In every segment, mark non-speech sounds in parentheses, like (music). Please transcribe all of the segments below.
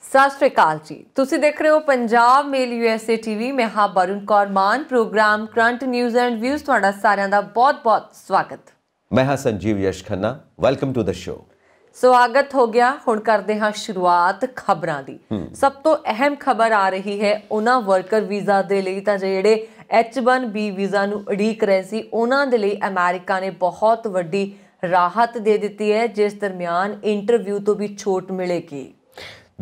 ਸਤਿ ਸ਼੍ਰੀ ਅਕਾਲ ਜੀ ਤੁਸੀਂ ਦੇਖ ਰਹੇ ਹੋ ਪੰਜਾਬ ਮੇਲ ਯੂਐਸਏ ਟੀਵੀ ਮੈਂ ਹਾਂ Barun Kaur Maan program current news and views ਤੁਹਾਡਾ ਸਾਰਿਆਂ ਦਾ ਬਹੁਤ-ਬਹੁਤ ਸਵਾਗਤ ਮੈਂ ਹਾਂ Sanjeev Yash Khanna welcome to the show ਸਵਾਗਤ ਹੋ ਗਿਆ ਹੁਣ ਕਰਦੇ ਹਾਂ ਸ਼ੁਰੂਆਤ ਖਬਰਾਂ ਦੀ ਸਭ ਤੋਂ ਅਹਿਮ ਖਬਰ ਆ ਰਹੀ ਹੈ ਉਹਨਾਂ ਵਰਕਰ ਵੀਜ਼ਾ ਦੇ ਲਈ ਤਾਂ ਜਿਹੜੇ H1B ਵੀਜ਼ਾ ਨੂੰ ਉਡੀਕ ਰਹੇ ਸੀ ਉਹਨਾਂ ਦੇ ਲਈ ਅਮਰੀਕਾ ਨੇ ਬਹੁਤ ਵੱਡੀ ਰਾਹਤ ਦੇ ਦਿੱਤੀ ਹੈ ਜਿਸ ਦਰਮਿਆਨ ਇੰਟਰਵਿਊ ਤੋਂ ਵੀ ਛੋਟ ਮਿਲੇਗੀ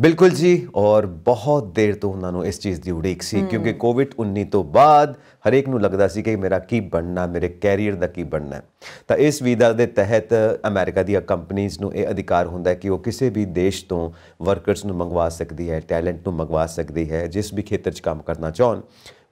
ਬਿਲਕੁਲ ਜੀ ਔਰ ਬਹੁਤ ਦੇਰ ਤੋਂ ਉਹਨਾਂ ਨੂੰ ਇਸ ਚੀਜ਼ ਦੀ ਉਡੀਕ ਸੀ ਕਿਉਂਕਿ ਕੋਵਿਡ 19 ਤੋਂ ਬਾਅਦ ਹਰੇਕ ਨੂੰ ਲੱਗਦਾ ਸੀ ਕਿ ਮੇਰਾ ਕੀ ਬਣਨਾ ਮੇਰੇ ਕੈਰੀਅਰ ਦਾ ਕੀ ਬਣਨਾ ਤਾਂ ਇਸ ਵੀਜ਼ਾ ਦੇ ਤਹਿਤ ਅਮਰੀਕਾ ਦੀਆਂ ਕੰਪਨੀਆਂ ਨੂੰ ਇਹ ਅਧਿਕਾਰ ਹੁੰਦਾ ਹੈ ਕਿ ਉਹ ਕਿਸੇ ਵੀ ਦੇਸ਼ ਤੋਂ ਵਰਕਰਸ ਨੂੰ ਮੰਗਵਾ ਸਕਦੀ ਹੈ ਟੈਲੈਂਟ ਨੂੰ ਮੰਗਵਾ ਸਕਦੀ ਹੈ ਜਿਸ ਵੀ ਖੇਤਰ 'ਚ ਕੰਮ ਕਰਨਾ ਚਾਹਣ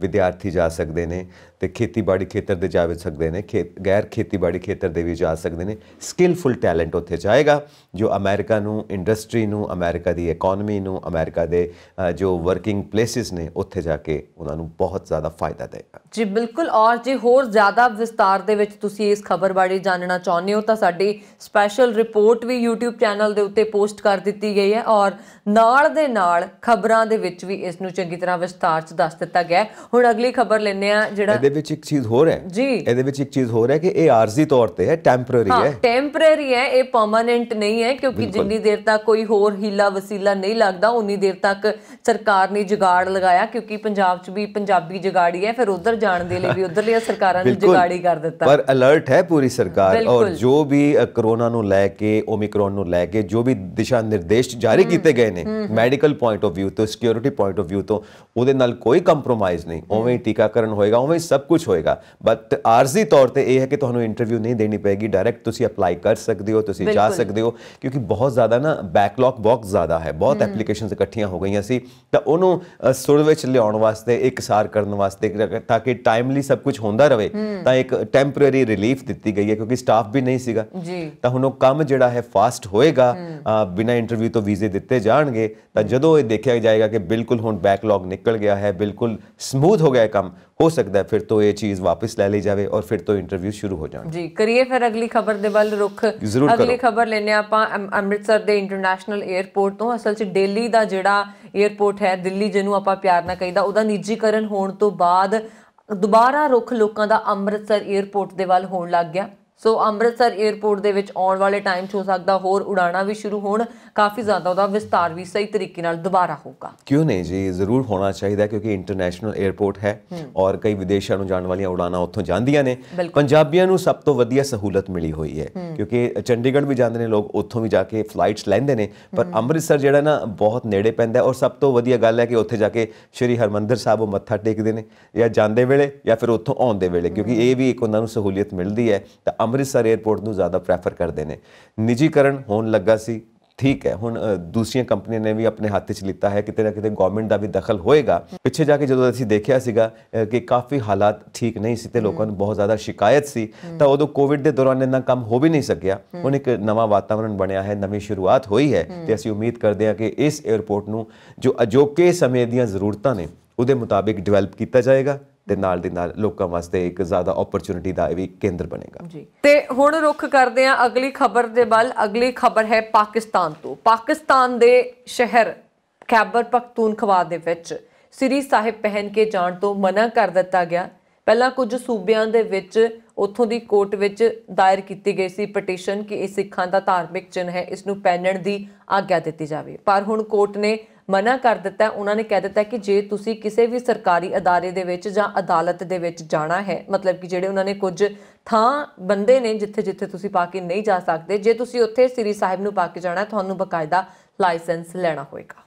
ਵਿਦਿਆਰਥੀ ਜਾ ਸਕਦੇ ਨੇ ਤੇ ਖੇਤੀਬਾੜੀ ਖੇਤਰ ਦੇ ਜਾ ਵੀ ਸਕਦੇ ਨੇ ਖੇਤ ਗੈਰ ਖੇਤੀਬਾੜੀ ਖੇਤਰ ਦੇ ਵੀ ਜਾ ਸਕਦੇ ਨੇ ਸਕਿਲਫੁਲ ਟੈਲੈਂਟ ਉੱਥੇ ਜਾਏਗਾ ਜੋ ਅਮਰੀਕਾ ਨੂੰ ਇੰਡਸਟਰੀ ਨੂੰ ਅਮਰੀਕਾ ਦੀ ਇਕਨੋਮੀ ਨੂੰ ਅਮਰੀਕਾ ਦੇ ਜੋ ਵਰਕਿੰਗ ਪਲੇਸਿਸ ਨੇ ਉੱਥੇ ਜਾ ਕੇ ਉਹਨਾਂ ਨੂੰ ਬਹੁਤ ਜ਼ਿਆਦਾ ਫਾਇਦਾ ਦੇਗਾ ਜੀ ਬਿਲਕੁਲ ਔਰ ਜੇ ਹੋਰ ਜ਼ਿਆਦਾ ਵਿਸਤਾਰ ਦੇ ਵਿੱਚ ਤੁਸੀਂ ਇਸ ਖਬਰ ਬਾਰੇ ਜਾਣਨਾ ਚਾਹੁੰਦੇ ਹੋ ਤਾਂ ਸਾਡੀ ਸਪੈਸ਼ਲ ਰਿਪੋਰਟ ਵੀ YouTube ਚੈਨਲ ਦੇ ਉੱਤੇ ਪੋਸਟ ਕਰ ਦਿੱਤੀ ਗਈ ਹੈ ਔਰ ਨਾਲ ਦੇ ਨਾਲ ਖਬਰਾਂ ਦੇ ਵਿੱਚ ਵੀ ਇਸ ਨੂੰ ਚੰਗੀ ਤਰ੍ਹਾਂ ਵਿਸਤਾਰ ਚ ਦੱਸ ਦਿੱਤਾ ਗਿਆ ਹੁਣ ਅਗਲੀ ਖਬਰ ਲੈਣੇ ਆ ਜਿਹੜਾ ਇਹਦੇ ਵਿੱਚ ਇੱਕ ਚੀਜ਼ ਹੋਰ ਹੈ ਜੀ ਇਹਦੇ ਵਿੱਚ ਇੱਕ ਚੀਜ਼ ਹੋਰ ਹੈ ਕਿ ਇਹ ਆਰਜ਼ੀ ਤੌਰ ਤੇ ਹੈ ਟੈਂਪਰੇਰੀ ਹੈ ਹਾਂ ਟੈਂਪਰੇਰੀ ਹੈ ਇਹ ਪਰਮਨੈਂਟ ਨਹੀਂ ਹੈ ਕਿਉਂਕਿ ਜਿੰਨੀ ਦੇਰ ਤੱਕ ਕੋਈ ਹੋਰ ਹੀਲਾ ਵਸੀਲਾ ਨਹੀਂ ਲੱਗਦਾ ਉਨੀ ਦੇਰ ਤੱਕ ਸਰਕਾਰ ਨੇ ਜਗਾੜ ਲਗਾਇਆ ਕਿਉਂਕਿ ਪੰਜਾਬ 'ਚ ਵੀ ਪੰਜਾਬੀ ਜਗਾੜੀ ਹੈ ਫਿਰ ਉਧਰ ਜਾਣ ਦੇ ਲਈ ਵੀ ਉਧਰਲੀਆਂ ਸਰਕਾਰਾਂ ਨੇ ਜਗਾੜੀ ਕਰ ਦਿੱਤਾ ਪਰ ਅਲਰਟ ਹੈ ਪੂਰੀ ਸਰਕਾਰ ਔਰ ਜੋ ਵੀ ਕਰੋਨਾ ਨੂੰ ਲੈ ਕੇ ਓਮਿਕਰੋਨ ਨੂੰ ਲੈ ਕੇ ਜੋ ਵੀ ਦਿਸ਼ਾ ਨਿਰਦੇਸ਼ ਜਾਰੀ ਕੀਤੇ ਗਏ ਨੇ ਮੈਡੀਕਲ ਪੁਆਇੰਟ ਆਫ View ਤੋਂ ਸਿਕਿਉਰਿਟੀ ਪੁਆਇੰਟ ਆਫ View ਤੋਂ ਉਹਦੇ ਨਾਲ ਕੋਈ ਕੰਪਰੋਮਾਈਜ਼ ਨਹੀਂ ਉਵੇਂ ਹੀ ਟੀਕਾਕਰਨ ਹੋਏਗਾ ਉਵੇਂ ਸਭ ਕੁਝ ਹੋਏਗਾ ਬਟ ਆਰਜ਼ੀ ਤੌਰ ਤੇ ਇਹ ਹੈ ਕਿ ਤੁਹਾਨੂੰ ਇੰਟਰਵਿਊ ਨਹੀਂ ਦੇਣੀ ਪੈਗੀ ਡਾਇਰੈਕਟ ਤੁਸੀਂ ਅਪਲਾਈ ਕਰ ਸਕਦੇ ਹੋ ਤੁਸੀਂ ਜਾ ਸਕਦੇ ਹੋ ਕਿਉਂਕਿ ਬਹੁਤ ਜ਼ਿਆਦਾ ਨਾ ਬੈਕਲੌਗ ਬਹੁਤ ਜ਼ਿਆਦਾ ਹੈ ਬਹੁਤ ਐਪਲੀਕੇਸ਼ਨਸ ਇਕੱਠੀਆਂ ਹੋ ਗਈਆਂ ਸੀ ਤਾਂ ਉਹਨੂੰ ਸੁਰ ਵਿੱਚ ਲਿਆਉਣ ਵਾਸਤੇ ਇੱਕਸਾਰ ਕਰਨ ਵਾਸਤੇ ਤਾਂ ਕਿ ਟਾਈਮਲੀ ਸਭ ਕੁਝ ਹੁੰਦਾ ਰਹੇ ਤਾਂ ਇੱਕ ਟੈਂਪਰੇਰੀ ਰਿਲੀਫ ਦਿੱਤੀ ਗਈ ਹੈ ਕਿਉਂਕਿ ਸਟਾਫ ਵੀ ਨਹੀਂ ਸੀਗਾ ਤਾਂ ਹੁਣ ਉਹ ਕੰਮ ਜਿਹੜਾ ਹੈ ਫਾਸਟ ਹੋਏਗਾ ਬਿਨਾ ਇੰਟਰਵਿਊ ਤੋਂ ਵੀਜ਼ੇ ਦਿੱਤੇ ਜਾਣਗੇ ਤਾਂ ਜਦੋਂ ਇਹ ਦੇਖਿਆ ਜਾਏਗਾ ਕਿ ਬਿਲਕੁਲ ਹੁਣ ਬੈਕਲੌਗ ਨਿਕਲ ਗਿਆ ਹੈ ਬਿਲਕੁਲ ਸਮੂਥ ਹੋ ਗਿਆ ਕੰਮ ਹੋ ਸਕਦਾ ਫਿਰ ਤੋਂ ਇਹ ਚੀਜ਼ ਵਾਪਸ ਲੈ ਲਈ ਜਾਵੇ ਔਰ ਫਿਰ ਤੋਂ ਇੰਟਰਵਿਊ ਸ਼ੁਰੂ ਹੋ ਜਾਣ ਜੀ ਕਰੀਏ ਫਿਰ ਅਗਲੀ ਖਬਰ ਦੇ ਵੱਲ ਰੁਖ ਅਗਲੀ ਖਬਰ ਲੈਨੇ ਆਪਾਂ ਅੰਮ੍ਰਿਤਸਰ ਦੇ ਇੰਟਰਨੈਸ਼ਨਲ 에ਅਰਪੋਰਟ ਤੋਂ ਅਸਲ 'ਚ ਦਿੱਲੀ ਦਾ ਜਿਹੜਾ ਏਅਰਪੋਰਟ ਹੈ ਦਿੱਲੀ ਜਿਹਨੂੰ ਆਪਾਂ ਪਿਆਰ ਨਾਲ ਕਹਿੰਦਾ ਉਹਦਾ ਨਿੱਜੀਕਰਨ ਹੋਣ ਤੋਂ ਬਾਅਦ ਦੁਬਾਰਾ ਰੁਖ ਲੋਕਾਂ ਦਾ ਅੰਮ੍ਰਿਤਸਰ ਏਅਰਪੋਰਟ ਦੇ ਵੱਲ ਹੋਣ ਲੱਗ ਗਿਆ ਸੋ ਅੰਮ੍ਰਿਤਸਰ 에어ਪੋਰਟ ਦੇ ਵਿੱਚ ਆਉਣ ਵਾਲੇ ਟਾਈਮ 'ਚ ਹੋ ਸਕਦਾ ਹੋਰ ਉਡਾਣਾ ਵੀ ਸ਼ੁਰੂ ਹੋਣ ਕਾਫੀ ਜ਼ਿਆਦਾ ਉਹਦਾ ਵਿਸਤਾਰ ਵੀ ਸਹੀ ਤਰੀਕੇ ਨਾਲ ਦੁਬਾਰਾ ਹੋਊਗਾ ਕਿਉਂ ਨਹੀਂ ਜੀ ਜ਼ਰੂਰ ਹੋਣਾ ਚਾਹੀਦਾ ਕਿਉਂਕਿ ਇੰਟਰਨੈਸ਼ਨਲ 에어ਪੋਰਟ ਹੈ ਔਰ ਕਈ ਵਿਦੇਸ਼ਾਂ ਨੂੰ ਜਾਣ ਵਾਲੀਆਂ ਉਡਾਣਾ ਉੱਥੋਂ ਜਾਂਦੀਆਂ ਨੇ ਪੰਜਾਬੀਆਂ ਨੂੰ ਸਭ ਤੋਂ ਵਧੀਆ ਸਹੂਲਤ ਮਿਲੀ ਹੋਈ ਹੈ ਕਿਉਂਕਿ ਚੰਡੀਗੜ੍ਹ ਵੀ ਜਾਂਦੇ ਨੇ ਲੋਕ ਉੱਥੋਂ ਵੀ ਜਾ ਕੇ ਫਲਾਈਟਸ ਲੈਂਦੇ ਨੇ ਪਰ ਅੰਮ੍ਰਿਤਸਰ ਜਿਹੜਾ ਨਾ ਬਹੁਤ ਨੇੜੇ ਪੈਂਦਾ ਔਰ ਸਭ ਤੋਂ ਵਧੀਆ ਗੱਲ ਹੈ ਕਿ ਉੱਥੇ ਜਾ ਕੇ ਸ਼੍ਰੀ ਹਰਮੰਦਰ ਸਾਹਿਬ ਉਹ ਮੱਥਾ ਟੇਕਦੇ ਨੇ ਜਾਂ ਜਾਂਦੇ ਵੇਲੇ ਜਾਂ ਫਿਰ ਉੱਥੋਂ ਆਉਂਦੇ ਵੇਲੇ ਕਿਉਂਕਿ ਇਹ ਵੀ ਇੱਕ ਉਹਨਾਂ ਨੂੰ ਸਹੂਲਤ ਮਿਲਦੀ ਹੈ ਤਾਂ ਅੰਮ੍ਰਿਤਸਰ 에어ਪੋਰਟ ਨੂੰ ਜ਼ਿਆਦਾ ਪ੍ਰੈਫਰ ਕਰਦੇ ਨੇ ਨਿਜੀਕਰਨ ਹੋਣ ਲੱਗਾ ਸੀ ਠੀਕ ਹੈ ਹੁਣ ਦੂਸਰੀਆਂ ਕੰਪਨੀਆਂ ਨੇ ਵੀ ਆਪਣੇ ਹੱਥ 'ਚ ਲਿੱਤਾ ਹੈ ਕਿਤੇ ਨਾ ਕਿਤੇ ਗਵਰਨਮੈਂਟ ਦਾ ਵੀ ਦਖਲ ਹੋਏਗਾ ਪਿੱਛੇ ਜਾ ਕੇ ਜਦੋਂ ਅਸੀਂ ਦੇਖਿਆ ਸੀਗਾ ਕਿ ਕਾਫੀ ਹਾਲਾਤ ਠੀਕ ਨਹੀਂ ਸੀ ਤੇ ਲੋਕਾਂ ਨੂੰ ਬਹੁਤ ਜ਼ਿਆਦਾ ਸ਼ਿਕਾਇਤ ਸੀ ਤਾਂ ਉਦੋਂ ਕੋਵਿਡ ਦੇ ਦੌਰਾਨ ਇਹਨਾਂ ਕੰਮ ਹੋ ਵੀ ਨਹੀਂ ਸਕਿਆ ਹੁਣ ਇੱਕ ਨਵਾਂ ਵਾਤਾਵਰਣ ਬਣਿਆ ਹੈ ਨਵੀਂ ਸ਼ੁਰੂਆਤ ਹੋਈ ਹੈ ਤੇ ਅਸੀਂ ਉਮੀਦ ਕਰਦੇ ਹਾਂ ਕਿ ਇਸ 에어ਪੋਰਟ ਨੂੰ ਜੋ ਅਜੋਕੇ ਸਮੇਂ ਦੀਆਂ ਜ਼ਰੂਰਤਾਂ ਨੇ ਉਹਦੇ ਮੁਤਾਬਿਕ ਡਿਵੈਲਪ ਕੀਤਾ ਜਾਏਗਾ ਦੇ ਨਾਲ ਦੇ ਨਾਲ ਲੋਕਾਂ ਵਾਸਤੇ ਇੱਕ ਜ਼ਿਆਦਾ ਓਪਰਚ्युनिटी ਦਾ ਵੀ ਕੇਂਦਰ ਬਣੇਗਾ ਜੀ ਤੇ ਹੁਣ ਰੁਖ ਕਰਦੇ ਆ ਅਗਲੀ ਖਬਰ ਦੇ ਵੱਲ ਅਗਲੀ ਖਬਰ ਹੈ ਪਾਕਿਸਤਾਨ ਤੋਂ ਪਾਕਿਸਤਾਨ ਦੇ ਸ਼ਹਿਰ ਖੈਬਰ ਪਖਤੂਨਖਵਾ ਦੇ ਵਿੱਚ ਸ੍ਰੀ ਸਾਹਿਬ ਪਹਿਨ ਕੇ ਜਾਣ ਤੋਂ ਮਨਾ ਕਰ ਦਿੱਤਾ ਗਿਆ ਪਹਿਲਾਂ ਕੁਝ ਸੂਬਿਆਂ ਦੇ ਵਿੱਚ ਉੱਥੋਂ ਦੀ ਕੋਰਟ ਵਿੱਚ ਦਾਇਰ ਕੀਤੀ ਗਈ ਸੀ ਪਟੀਸ਼ਨ ਕਿ ਇਹ ਸਿੱਖਾਂ ਦਾ ਧਾਰਮਿਕ ਚਿੰਨ ਹੈ ਇਸ ਨੂੰ ਪਹਿਨਣ ਦੀ ਆਗਿਆ ਦਿੱਤੀ ਜਾਵੇ ਪਰ ਹੁਣ ਕੋਰਟ ਨੇ ਮਨਾ ਕਰ ਦਿੱਤਾ ਉਹਨਾਂ ਨੇ ਕਹਿ ਦਿੱਤਾ ਕਿ ਜੇ ਤੁਸੀਂ ਕਿਸੇ ਵੀ ਸਰਕਾਰੀ ਅਦਾਰੇ ਦੇ ਵਿੱਚ ਜਾਂ ਅਦਾਲਤ ਦੇ ਵਿੱਚ ਜਾਣਾ ਹੈ ਮਤਲਬ ਕਿ ਜਿਹੜੇ ਉਹਨਾਂ ਨੇ ਕੁਝ ਥਾਂ ਬੰਦੇ ਨੇ ਜਿੱਥੇ ਜਿੱਥੇ ਤੁਸੀਂ ਪਾ ਕੇ ਨਹੀਂ ਜਾ ਸਕਦੇ ਜੇ ਤੁਸੀਂ ਉੱਥੇ ਸ੍ਰੀ ਸਾਹਿਬ ਨੂੰ ਪਾ ਕੇ ਜਾਣਾ ਤੁਹਾਨੂੰ ਬਕਾਇਦਾ ਲਾਇਸੈਂਸ ਲੈਣਾ ਹੋਏਗਾ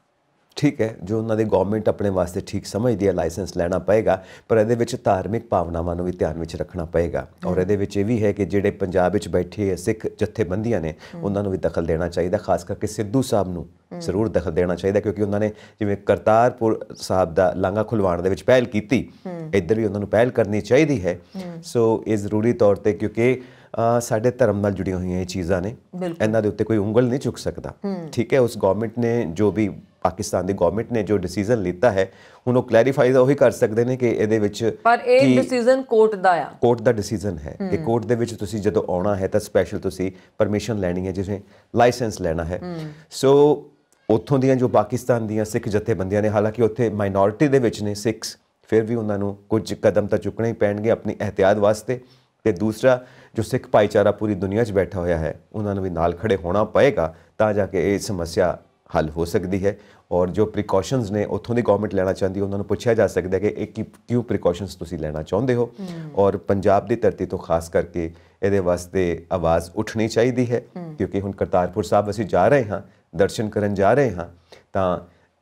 ਠੀਕ ਹੈ ਜੋ ਉਹਨਾਂ ਦੇ ਗਵਰਨਮੈਂਟ ਆਪਣੇ ਵਾਸਤੇ ਠੀਕ ਸਮਝਦੀ ਹੈ ਲਾਇਸੈਂਸ ਲੈਣਾ ਪਏਗਾ ਪਰ ਇਹਦੇ ਵਿੱਚ ਧਾਰਮਿਕ ਭਾਵਨਾਵਾਂ ਨੂੰ ਵੀ ਧਿਆਨ ਵਿੱਚ ਰੱਖਣਾ ਪਏਗਾ ਔਰ ਇਹਦੇ ਵਿੱਚ ਇਹ ਵੀ ਹੈ ਕਿ ਜਿਹੜੇ ਪੰਜਾਬ ਵਿੱਚ ਬੈਠੇ ਸਿੱਖ ਜਥੇਬੰਦੀਆਂ ਨੇ ਉਹਨਾਂ ਨੂੰ ਵੀ ਦਖਲ ਦੇਣਾ ਚਾਹੀਦਾ ਖਾਸ ਕਰਕੇ ਸਿੱਧੂ ਸਾਹਿਬ ਨੂੰ ਜ਼ਰੂਰ ਦਖਲ ਦੇਣਾ ਚਾਹੀਦਾ ਕਿਉਂਕਿ ਉਹਨਾਂ ਨੇ ਜਿਵੇਂ ਕਰਤਾਰਪੁਰ ਸਾਹਿਬ ਦਾ ਲਾਂਗਾ ਖੁਲਵਾਉਣ ਦੇ ਵਿੱਚ ਪਹਿਲ ਕੀਤੀ ਇੱਧਰ ਵੀ ਉਹਨਾਂ ਨੂੰ ਪਹਿਲ ਕਰਨੀ ਚਾਹੀਦੀ ਹੈ ਸੋ ਇਹ ਜ਼ਰੂਰੀ ਤੌਰ ਤੇ ਕਿਉਂਕਿ ਸਾਡੇ ਧਰਮ ਨਾਲ ਜੁੜੀਆਂ ਹੋਈਆਂ ਇਹ ਚੀਜ਼ਾਂ ਨੇ ਇਹਨਾਂ ਦੇ ਉੱਤੇ ਕੋਈ ਉਂਗਲ ਨਹੀਂ ਚੁੱਕ ਸਕਦਾ ਠੀਕ ਹੈ ਉਸ ਗਵਰਨਮੈਂਟ ਨੇ ਜੋ ਵੀ ਪਾਕਿਸਤਾਨ ਦੀ ਗਵਰਨਮੈਂਟ ਨੇ ਜੋ ਡਿਸੀਜਨ ਲਿੱਤਾ ਹੈ ਹੁਣ ਉਹ ਕਲੈਰੀਫਾਈ ਉਹੀ ਕਰ ਸਕਦੇ ਨੇ ਕਿ ਇਹਦੇ ਵਿੱਚ ਪਰ ਇਹ ਡਿਸੀਜਨ ਕੋਰਟ ਦਾ ਆ ਕੋਰਟ ਦਾ ਡਿਸੀਜਨ ਹੈ ਕਿ ਕੋਰਟ ਦੇ ਵਿੱਚ ਤੁਸੀਂ ਜਦੋਂ ਆਉਣਾ ਹੈ ਤਾਂ ਸਪੈਸ਼ਲ ਤੁਸੀਂ ਪਰਮਿਸ਼ਨ ਲੈਣੀ ਹੈ ਜਿਵੇਂ ਲਾਇਸੈਂਸ ਲੈਣਾ ਹੈ ਸੋ ਉੱਥੋਂ ਦੀਆਂ ਜੋ ਪਾਕਿਸਤਾਨ ਦੀਆਂ ਸਿੱਖ ਜਥੇਬੰਦੀਆਂ ਨੇ ਹਾਲਾਂਕਿ ਉੱਥੇ ਮਾਈਨੋਰਿਟੀ ਦੇ ਵਿੱਚ ਨੇ ਸਿੱਖ ਫਿਰ ਵੀ ਉਹਨਾਂ ਨੂੰ ਕੁਝ ਕਦਮ ਤਾਂ ਚੁੱਕਣੇ ਹੀ ਪੈਣਗੇ ਆਪਣੀ ਇhtiyat ਵਾਸਤੇ ਤੇ ਦੂਸਰਾ ਜੋ ਸਿੱਖ ਭਾਈਚਾਰਾ ਪੂਰੀ ਦੁਨੀਆ 'ਚ ਬੈਠਾ ਹੋਇਆ ਹੈ ਉਹਨਾਂ ਨੂੰ ਵੀ ਨਾਲ ਖੜੇ ਹੋਣਾ ਪਏਗਾ ਤਾਂ ਜਾ ਕੇ ਇਹ ਸਮੱਸਿਆ ਹੱਲ ਹੋ ਸਕਦੀ ਹੈ ਔਰ ਜੋ ਪ੍ਰੀਕਾਸ਼ਨਸ ਨੇ ਉਥੋਂ ਦੀ ਗਵਰਨਮੈਂਟ ਲੈਣਾ ਚਾਹੁੰਦੀ ਉਹਨਾਂ ਨੂੰ ਪੁੱਛਿਆ ਜਾ ਸਕਦਾ ਹੈ ਕਿ ਇਹ ਕਿਉਂ ਪ੍ਰੀਕਾਸ਼ਨਸ ਤੁਸੀਂ ਲੈਣਾ ਚਾਹੁੰਦੇ ਹੋ ਔਰ ਪੰਜਾਬ ਦੀ ਧਰਤੀ ਤੋਂ ਖਾਸ ਕਰਕੇ ਇਹਦੇ ਵਾਸਤੇ ਆਵਾਜ਼ ਉੱਠਣੀ ਚਾਹੀਦੀ ਹੈ ਕਿਉਂਕਿ ਹੁਣ ਕਰਤਾਰਪੁਰ ਸਾਹਿਬ ਅਸੀਂ ਜਾ ਰਹੇ ਹਾਂ ਦਰਸ਼ਨ ਕਰਨ ਜਾ ਰਹੇ ਹਾਂ ਤਾਂ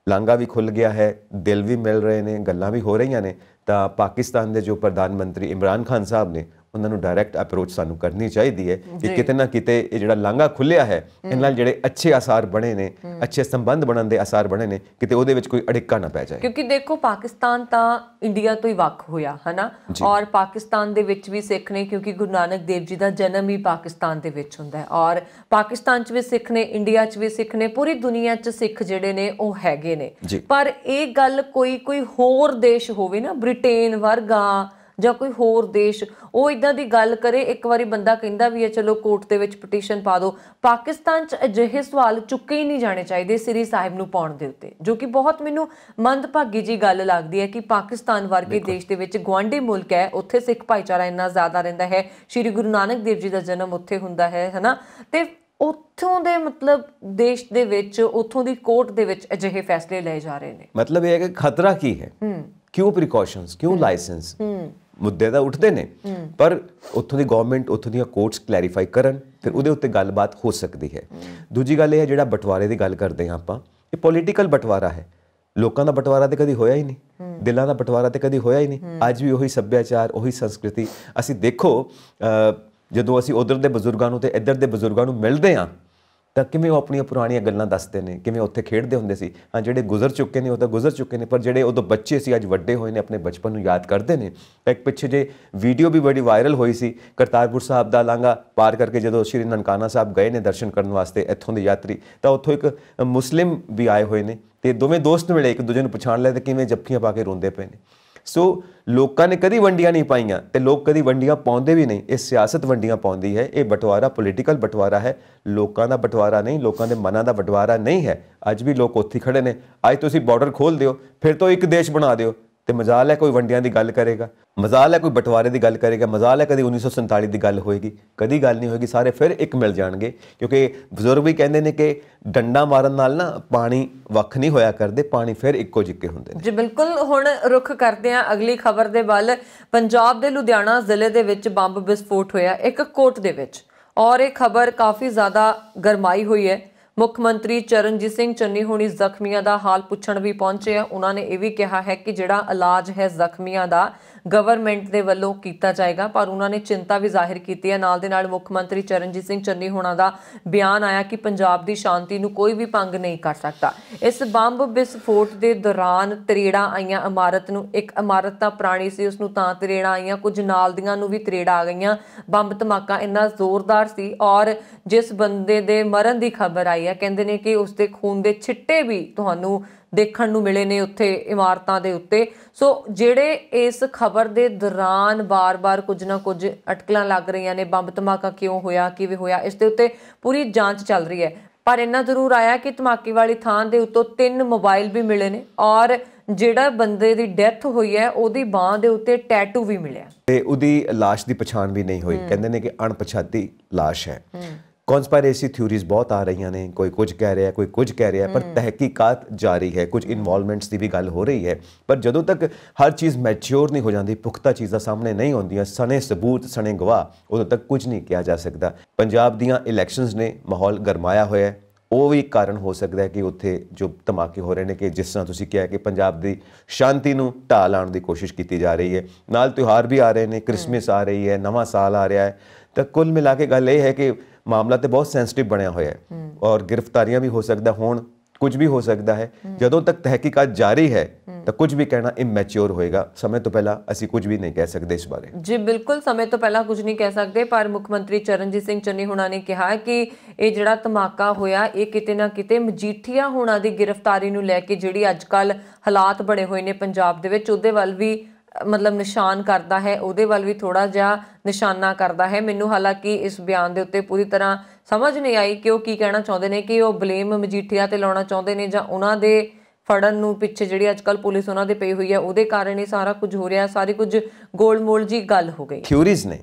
ਲਾਂਗਾ ਵੀ ਖੁੱਲ ਗਿਆ ਹੈ ਦਿਲ ਵੀ ਮਿਲ ਰਹੇ ਨੇ ਗੱਲਾਂ ਵੀ ਹੋ ਰਹੀਆਂ ਨੇ ਤਾਂ ਪਾਕਿਸਤਾਨ ਦੇ ਜੋ ਪ੍ਰਧਾਨ ਮੰਤਰੀ ਇਮਰਾਨ ਖਾਨ ਸਾਹਿਬ ਨੇ ਉਹਨਾਂ ਨੂੰ ਡਾਇਰੈਕਟ ਅਪਰੋਚ ਸਾਨੂੰ ਕਰਨੀ ਚਾਹੀਦੀ ਹੈ ਕਿ ਕਿਤੇ ਨਾ ਕਿਤੇ ਇਹ ਜਿਹੜਾ ਲਾਂਗਾ ਖੁੱਲਿਆ ਹੈ ਇਹਨਾਂ ਨਾਲ ਜਿਹੜੇ ਅੱਛੇ ਆਸਾਰ ਬਣੇ ਨੇ ਅੱਛੇ ਸੰਬੰਧ ਬਣਨ ਦੇ ਆਸਾਰ ਬਣੇ ਨੇ ਕਿਤੇ ਉਹਦੇ ਵਿੱਚ ਕੋਈ ਅੜਿੱਕਾ ਨਾ ਪੈ ਜਾਏ ਕਿਉਂਕਿ ਦੇਖੋ ਪਾਕਿਸਤਾਨ ਤਾਂ ਇੰਡੀਆ ਤੋਂ ਹੀ ਵੱਖ ਹੋਇਆ ਹਨਾ ਔਰ ਪਾਕਿਸਤਾਨ ਦੇ ਵਿੱਚ ਵੀ ਸਿੱਖ ਨੇ ਕਿਉਂਕਿ ਗੁਰੂ ਨਾਨਕ ਦੇਵ ਜੀ ਦਾ ਜਨਮ ਹੀ ਪਾਕਿਸਤਾਨ ਦੇ ਵਿੱਚ ਹੁੰਦਾ ਹੈ ਔਰ ਪਾਕਿਸਤਾਨ 'ਚ ਵੀ ਸਿੱਖ ਨੇ ਇੰਡੀਆ 'ਚ ਵੀ ਸਿੱਖ ਨੇ ਪੂਰੀ ਦੁਨੀਆ 'ਚ ਸਿੱਖ ਜਿਹੜੇ ਨੇ ਉਹ ਹੈਗੇ ਨੇ ਪਰ ਇਹ ਗੱਲ ਕੋਈ ਕੋਈ ਹੋਰ ਦੇਸ਼ ਹੋਵੇ ਨਾ ਬ੍ਰਿਟੇਨ ਵਰਗਾ ਜਾਂ ਕੋਈ ਹੋਰ ਦੇਸ਼ ਉਹ ਇਦਾਂ ਦੀ ਗੱਲ ਕਰੇ ਇੱਕ ਵਾਰੀ ਬੰਦਾ ਕਹਿੰਦਾ ਵੀ ਇਹ ਚਲੋ ਕੋਰਟ ਦੇ ਵਿੱਚ ਪਟੀਸ਼ਨ ਪਾ ਦਿਓ ਪਾਕਿਸਤਾਨ 'ਚ ਅਜਿਹੇ ਸਵਾਲ ਚੁੱਕੇ ਹੀ ਨਹੀਂ ਜਾਣੇ ਚਾਹੀਦੇ ਸ੍ਰੀ ਸਾਹਿਬ ਨੂੰ ਪਾਉਣ ਦੇ ਉੱਤੇ ਜੋ ਕਿ ਬਹੁਤ ਮੈਨੂੰ ਮੰਦਭਾਗੀ ਜੀ ਗੱਲ ਲੱਗਦੀ ਹੈ ਕਿ ਪਾਕਿਸਤਾਨ ਵਰਗੇ ਦੇਸ਼ ਦੇ ਵਿੱਚ ਗਵਾਂਢੀ ਮੁਲਕ ਹੈ ਉੱਥੇ ਸਿੱਖ ਭਾਈਚਾਰਾ ਇੰਨਾ ਜ਼ਿਆਦਾ ਰਹਿੰਦਾ ਹੈ ਸ੍ਰੀ ਗੁਰੂ ਨਾਨਕ ਦੇਵ ਜੀ ਦਾ ਜਨਮ ਉੱਥੇ ਹੁੰਦਾ ਹੈ ਹਨਾ ਤੇ ਉੱਥੋਂ ਦੇ ਮਤਲਬ ਦੇਸ਼ ਦੇ ਵਿੱਚ ਉੱਥੋਂ ਦੀ ਕੋਰਟ ਦੇ ਵਿੱਚ ਅਜਿਹੇ ਫੈਸਲੇ ਲਏ ਜਾ ਰਹੇ ਨੇ ਮਤਲਬ ਇਹ ਹੈ ਕਿ ਖਤਰਾ ਕੀ ਹੈ ਹੂੰ ਕਿਉਂ ਪ੍ਰੀਕਾਸ਼ਨਸ ਕਿਉਂ ਲਾਇਸੈਂਸ ਮੁੱਦੇ ਦਾ ਉੱਠਦੇ ਨੇ ਪਰ ਉੱਥੋਂ ਦੀ ਗਵਰਨਮੈਂਟ ਉੱਥੋਂ ਦੀਆਂ ਕੋਰਟਸ ਕਲੈਰੀਫਾਈ ਕਰਨ ਫਿਰ ਉਹਦੇ ਉੱਤੇ ਗੱਲਬਾਤ ਹੋ ਸਕਦੀ ਹੈ ਦੂਜੀ ਗੱਲ ਇਹ ਹੈ ਜਿਹੜਾ ਬਟਵਾਰੇ ਦੀ ਗੱਲ ਕਰਦੇ ਹਾਂ ਆਪਾਂ ਇਹ ਪੋਲੀਟੀਕਲ ਬਟਵਾਰਾ ਹੈ ਲੋਕਾਂ ਦਾ ਬਟਵਾਰਾ ਤੇ ਕਦੀ ਹੋਇਆ ਹੀ ਨਹੀਂ ਦਿਲਾਂ ਦਾ ਬਟਵਾਰਾ ਤੇ ਕਦੀ ਹੋਇਆ ਹੀ ਨਹੀਂ ਅੱਜ ਵੀ ਉਹੀ ਸੱਭਿਆਚਾਰ ਉਹੀ ਸੰਸਕ੍ਰਿਤੀ ਅਸੀਂ ਦੇਖੋ ਜਦੋਂ ਅਸੀਂ ਉਧਰ ਦੇ ਬਜ਼ੁਰਗਾਂ ਨੂੰ ਤੇ ਇੱਧਰ ਦੇ ਬਜ਼ੁਰਗਾਂ ਨੂੰ ਮਿਲਦੇ ਆਂ ਤਾਂ ਕਿਵੇਂ ਉਹ ਆਪਣੀਆਂ ਪੁਰਾਣੀਆਂ ਗੱਲਾਂ ਦੱਸਦੇ ਨੇ ਕਿਵੇਂ ਉੱਥੇ ਖੇਡਦੇ ਹੁੰਦੇ ਸੀ ਹਾਂ ਜਿਹੜੇ ਗੁਜ਼ਰ ਚੁੱਕੇ ਨੇ ਉਹ ਤਾਂ ਗੁਜ਼ਰ ਚੁੱਕੇ ਨੇ ਪਰ ਜਿਹੜੇ ਉਦੋਂ ਬੱਚੇ ਸੀ ਅੱਜ ਵੱਡੇ ਹੋਏ ਨੇ ਆਪਣੇ ਬਚਪਨ ਨੂੰ ਯਾਦ ਕਰਦੇ ਨੇ ਇੱਕ ਪਿੱਛੇ ਜੇ ਵੀਡੀਓ ਵੀ ਬੜੀ ਵਾਇਰਲ ਹੋਈ ਸੀ ਕਰਤਾਰਪੁਰ ਸਾਹਿਬ ਦਾ ਲਾਂਗਾ ਪਾਰ ਕਰਕੇ ਜਦੋਂ ਸ਼੍ਰੀ ਨਨਕਾਣਾ ਸਾਹਿਬ ਗਏ ਨੇ ਦਰਸ਼ਨ ਕਰਨ ਵਾਸਤੇ ਇੱਥੋਂ ਦੇ ਯਾਤਰੀ ਤਾਂ ਉੱਥੋਂ ਇੱਕ ਮੁਸਲਿਮ ਵੀ ਆਏ ਹੋਏ ਨੇ ਤੇ ਦੋਵੇਂ ਦੋਸਤ ਮਿਲੇ ਇੱਕ ਦੂਜੇ ਨੂੰ ਪਛਾਣ ਲਿਆ ਤੇ ਕਿਵੇਂ ਜੱਫੀਆਂ ਪਾ ਕੇ ਰੋਂਦੇ ਪਏ ਨੇ ਸੋ ਲੋਕਾਂ ਨੇ ਕਦੀ ਵੰਡੀਆਂ ਨਹੀਂ ਪਾਈਆਂ ਤੇ ਲੋਕ ਕਦੀ ਵੰਡੀਆਂ ਪਾਉਂਦੇ ਵੀ ਨਹੀਂ ਇਹ ਸਿਆਸਤ ਵੰਡੀਆਂ ਪਾਉਂਦੀ ਹੈ ਇਹ ਬਟਵਾਰਾ ਪੋਲੀਟੀਕਲ ਬਟਵਾਰਾ ਹੈ ਲੋਕਾਂ ਦਾ ਬਟਵਾਰਾ ਨਹੀਂ ਲੋਕਾਂ ਦੇ ਮਨਾਂ ਦਾ ਬਟਵਾਰਾ ਨਹੀਂ ਹੈ ਅੱਜ ਵੀ ਲੋਕ ਉੱਥੇ ਖੜੇ ਨੇ ਅੱਜ ਤੁਸੀਂ ਬਾਰਡਰ ਖੋਲ ਦਿਓ ਫਿਰ ਤੋਂ ਇੱਕ ਦੇਸ਼ ਬਣਾ ਦਿਓ ਤੇ ਮਜ਼ਾਲ ਹੈ ਕੋਈ ਵੰਡਿਆਂ ਦੀ ਗੱਲ ਕਰੇਗਾ ਮਜ਼ਾਲ ਹੈ ਕੋਈ ਬਟਵਾਰੇ ਦੀ ਗੱਲ ਕਰੇਗਾ ਮਜ਼ਾਲ ਹੈ ਕਦੀ 1947 ਦੀ ਗੱਲ ਹੋਏਗੀ ਕਦੀ ਗੱਲ ਨਹੀਂ ਹੋਏਗੀ ਸਾਰੇ ਫਿਰ ਇੱਕ ਮਿਲ ਜਾਣਗੇ ਕਿਉਂਕਿ ਬਜ਼ੁਰਗ ਵੀ ਕਹਿੰਦੇ ਨੇ ਕਿ ਡੰਡਾ ਮਾਰਨ ਨਾਲ ਨਾ ਪਾਣੀ ਵੱਖ ਨਹੀਂ ਹੋਇਆ ਕਰਦੇ ਪਾਣੀ ਫਿਰ ਇੱਕੋ ਜਿੱਕੇ ਹੁੰਦੇ ਨੇ ਜੀ ਬਿਲਕੁਲ ਹੁਣ ਰੁਖ ਕਰਦੇ ਆ ਅਗਲੀ ਖਬਰ ਦੇ ਵੱਲ ਪੰਜਾਬ ਦੇ ਲੁਧਿਆਣਾ ਜ਼ਿਲ੍ਹੇ ਦੇ ਵਿੱਚ ਬੰਬ ਵਿਸਫੋਟ ਹੋਇਆ ਇੱਕ ਕੋਟ ਦੇ ਵਿੱਚ ਔਰ ਇਹ ਖਬਰ ਕਾਫੀ ਜ਼ਿਆਦਾ ਗਰਮਾਈ ਹੋਈ ਹੈ ਮੁੱਖ ਮੰਤਰੀ ਚਰਨਜੀਤ ਸਿੰਘ ਚੰਨੀ ਹੋਣੀ ਜ਼ਖਮੀਆਂ ਦਾ ਹਾਲ ਪੁੱਛਣ ਵੀ ਪਹੁੰਚੇ ਆ ਉਹਨਾਂ ਨੇ ਇਹ ਵੀ ਕਿਹਾ ਹੈ ਕਿ ਜਿਹੜਾ ਇਲਾਜ ਹੈ ਜ਼ਖਮੀਆਂ ਦਾ ਗਵਰਨਮੈਂਟ ਦੇ ਵੱਲੋਂ ਕੀਤਾ ਜਾਏਗਾ ਪਰ ਉਹਨਾਂ ਨੇ ਚਿੰਤਾ ਵੀ ਜ਼ਾਹਿਰ ਕੀਤੀ ਹੈ ਨਾਲ ਦੇ ਨਾਲ ਮੁੱਖ ਮੰਤਰੀ ਚਰਨਜੀਤ ਸਿੰਘ ਚੰਨੀ ਹੋਣਾ ਦਾ ਬਿਆਨ ਆਇਆ ਕਿ ਪੰਜਾਬ ਦੀ ਸ਼ਾਂਤੀ ਨੂੰ ਕੋਈ ਵੀ ਭੰਗ ਨਹੀਂ ਕਰ ਸਕਦਾ ਇਸ ਬੰਬ ਵਿਸਫੋਟ ਦੇ ਦੌਰਾਨ ਤਰੇੜਾਂ ਆਈਆਂ ਇਮਾਰਤ ਨੂੰ ਇੱਕ ਇਮਾਰਤ ਤਾਂ ਪੁਰਾਣੀ ਸੀ ਉਸ ਨੂੰ ਤਾਂ ਤਰੇੜਾਂ ਆਈਆਂ ਕੁਝ ਨਾਲ ਦੀਆਂ ਨੂੰ ਵੀ ਤਰੇੜਾ ਆ ਗਈਆਂ ਬੰਬ ਧਮਾਕਾ ਇੰਨਾ ਜ਼ੋਰਦਾਰ ਸੀ ਔਰ ਜਿਸ ਬੰਦੇ ਦੇ ਮਰਨ ਦੀ ਖਬਰ ਆਈ ਹੈ ਕਹਿੰਦੇ ਨੇ ਕਿ ਉਸ ਦੇ ਖੂਨ ਦੇ ਛਿੱਟੇ ਵੀ ਤੁਹਾਨੂੰ ਦੇਖਣ ਨੂੰ ਮਿਲੇ ਨੇ ਉੱਥੇ ਇਮਾਰਤਾਂ ਦੇ ਉੱਤੇ ਸੋ ਜਿਹੜੇ ਇਸ ਖਬਰ ਦੇ ਦੌਰਾਨ ਬਾਰ-ਬਾਰ ਕੁਝ ਨਾ ਕੁਝ ਅਟਕਲਾਂ ਲੱਗ ਰਹੀਆਂ ਨੇ ਬੰਬ ਧਮਾਕਾ ਕਿਉਂ ਹੋਇਆ ਕਿਵੇਂ ਹੋਇਆ ਇਸ ਦੇ ਉੱਤੇ ਪੂਰੀ ਜਾਂਚ ਚੱਲ ਰਹੀ ਹੈ ਪਰ ਇੰਨਾ ਜ਼ਰੂਰ ਆਇਆ ਕਿ ਧਮਾਕੇ ਵਾਲੀ ਥਾਂ ਦੇ ਉੱਤੋਂ ਤਿੰਨ ਮੋਬਾਈਲ ਵੀ ਮਿਲੇ ਨੇ ਔਰ ਜਿਹੜਾ ਬੰਦੇ ਦੀ ਡੈਥ ਹੋਈ ਹੈ ਉਹਦੀ ਬਾਹ ਦੇ ਉੱਤੇ ਟੈਟੂ ਵੀ ਮਿਲਿਆ ਤੇ ਉਹਦੀ লাশ ਦੀ ਪਛਾਣ ਵੀ ਨਹੀਂ ਹੋਈ ਕਹਿੰਦੇ ਨੇ ਕਿ ਅਣਪਛਾਤੀ লাশ ਹੈ ਕਨਸਪਾਇਰੇਸੀ ਥਿਉਰੀਜ਼ ਬਹੁਤ ਆ ਰਹੀਆਂ ਨੇ ਕੋਈ ਕੁਝ ਕਹਿ ਰਿਹਾ ਕੋਈ ਕੁਝ ਕਹਿ ਰਿਹਾ ਪਰ ਤਹਿਕੀਕਾਤ ਜਾਰੀ ਹੈ ਕੁਝ ਇਨਵੋਲਵਮੈਂਟਸ ਦੀ ਵੀ ਗੱਲ ਹੋ ਰਹੀ ਹੈ ਪਰ ਜਦੋਂ ਤੱਕ ਹਰ ਚੀਜ਼ ਮੈਚੁਰ ਨਹੀਂ ਹੋ ਜਾਂਦੀ ਪੁਖਤਾ ਚੀਜ਼ਾਂ ਸਾਹਮਣੇ ਨਹੀਂ ਆਉਂਦੀਆਂ ਸਣੇ ਸਬੂਤ ਸਣੇ ਗਵਾਹ ਉਦੋਂ ਤੱਕ ਕੁਝ ਨਹੀਂ ਕਿਹਾ ਜਾ ਸਕਦਾ ਪੰਜਾਬ ਦੀਆਂ ਇਲੈਕਸ਼ਨਸ ਨੇ ਮਾਹੌਲ ਗਰਮਾਇਆ ਹੋਇਆ ਹੈ ਉਹ ਵੀ ਕਾਰਨ ਹੋ ਸਕਦਾ ਹੈ ਕਿ ਉੱਥੇ ਜੋ ਧਮਾਕੇ ਹੋ ਰਹੇ ਨੇ ਕਿ ਜਿਸ ਤਰ੍ਹਾਂ ਤੁਸੀਂ ਕਿਹਾ ਕਿ ਪੰਜਾਬ ਦੀ ਸ਼ਾਂਤੀ ਨੂੰ ਢਾਹ ਲਾਉਣ ਦੀ ਕੋਸ਼ਿਸ਼ ਕੀਤੀ ਜਾ ਰਹੀ ਹੈ ਨਾਲ ਤਿਉਹਾਰ ਵੀ ਆ ਰਹੇ ਨੇ 크리스마ਸ ਆ ਰਹੀ ਹੈ ਨਵਾਂ ਸਾਲ ਆ ਰਿਹਾ ਹੈ ਤਾਂ ਕੁੱਲ ਮਿਲਾ ਕੇ ਗੱਲ ਇਹ ਹੈ ਕਿ ਮਾਮਲਾ ਤੇ ਬਹੁਤ ਸੈਂਸਿਟਿਵ ਬਣਿਆ ਹੋਇਆ ਹੈ ਔਰ ਗ੍ਰਿਫਤਾਰੀਆਂ ਵੀ ਹੋ ਸਕਦਾ ਹੋਣ ਕੁਝ ਵੀ ਹੋ ਸਕਦਾ ਹੈ ਜਦੋਂ ਤੱਕ ਤਹਿਕੀਕਾਤ ਜਾਰੀ ਹੈ ਤਾਂ ਕੁਝ ਵੀ ਕਹਿਣਾ ਇਮੈਚੁਰ ਹੋਏਗਾ ਸਮੇਂ ਤੋਂ ਪਹਿਲਾਂ ਅਸੀਂ ਕੁਝ ਵੀ ਨਹੀਂ ਕਹਿ ਸਕਦੇ ਇਸ ਬਾਰੇ ਜੀ ਬਿਲਕੁਲ ਸਮੇਂ ਤੋਂ ਪਹਿਲਾਂ ਕੁਝ ਨਹੀਂ ਕਹਿ ਸਕਦੇ ਪਰ ਮੁੱਖ ਮੰਤਰੀ ਚਰਨਜੀਤ ਸਿੰਘ ਚੰਨੀ ਹੁਣਾ ਨੇ ਕਿਹਾ ਕਿ ਇਹ ਜਿਹੜਾ ਧਮਾਕਾ ਹੋਇਆ ਇਹ ਕਿਤੇ ਨਾ ਕਿਤੇ ਮਜੀਠੀਆ ਹੁਣਾ ਦੀ ਗ੍ਰਿਫਤਾਰੀ ਨੂੰ ਲੈ ਕੇ ਜਿਹੜੀ ਅੱਜਕੱਲ ਹਾਲਾਤ ਬਣੇ ਹੋਏ ਨੇ ਪੰਜਾਬ ਦੇ ਵਿੱਚ ਉਹਦੇ ਵੱਲ ਵੀ ਮਤਲਬ ਨਿਸ਼ਾਨ ਕਰਦਾ ਹੈ ਉਹਦੇ ਵੱਲ ਵੀ ਥੋੜਾ ਜਿਹਾ ਨਿਸ਼ਾਨਾ ਕਰਦਾ ਹੈ ਮੈਨੂੰ ਹਾਲਾਂਕਿ ਇਸ ਬਿਆਨ ਦੇ ਉੱਤੇ ਪੂਰੀ ਤਰ੍ਹਾਂ ਸਮਝ ਨਹੀਂ ਆਈ ਕਿ ਉਹ ਕੀ ਕਹਿਣਾ ਚਾਹੁੰਦੇ ਨੇ ਕਿ ਉਹ ਬਲੇਮ ਮਜੀਠੀਆ ਤੇ ਲਾਉਣਾ ਚਾਹੁੰਦੇ ਨੇ ਜਾਂ ਉਹਨਾਂ ਦੇ ਫੜਨ ਨੂੰ ਪਿੱਛੇ ਜਿਹੜੀ ਅੱਜਕੱਲ ਪੁਲਿਸ ਉਹਨਾਂ ਦੇ ਪਈ ਹੋਈ ਹੈ ਉਹਦੇ ਕਾਰਨ ਹੀ ਸਾਰਾ ਕੁਝ ਹੋ ਰਿਹਾ ਸਾਰੀ ਕੁਝ ਗੋਲਮੋਲ ਜੀ ਗੱਲ ਹੋ ਗਈ ਥਿਊਰੀਜ਼ ਨੇ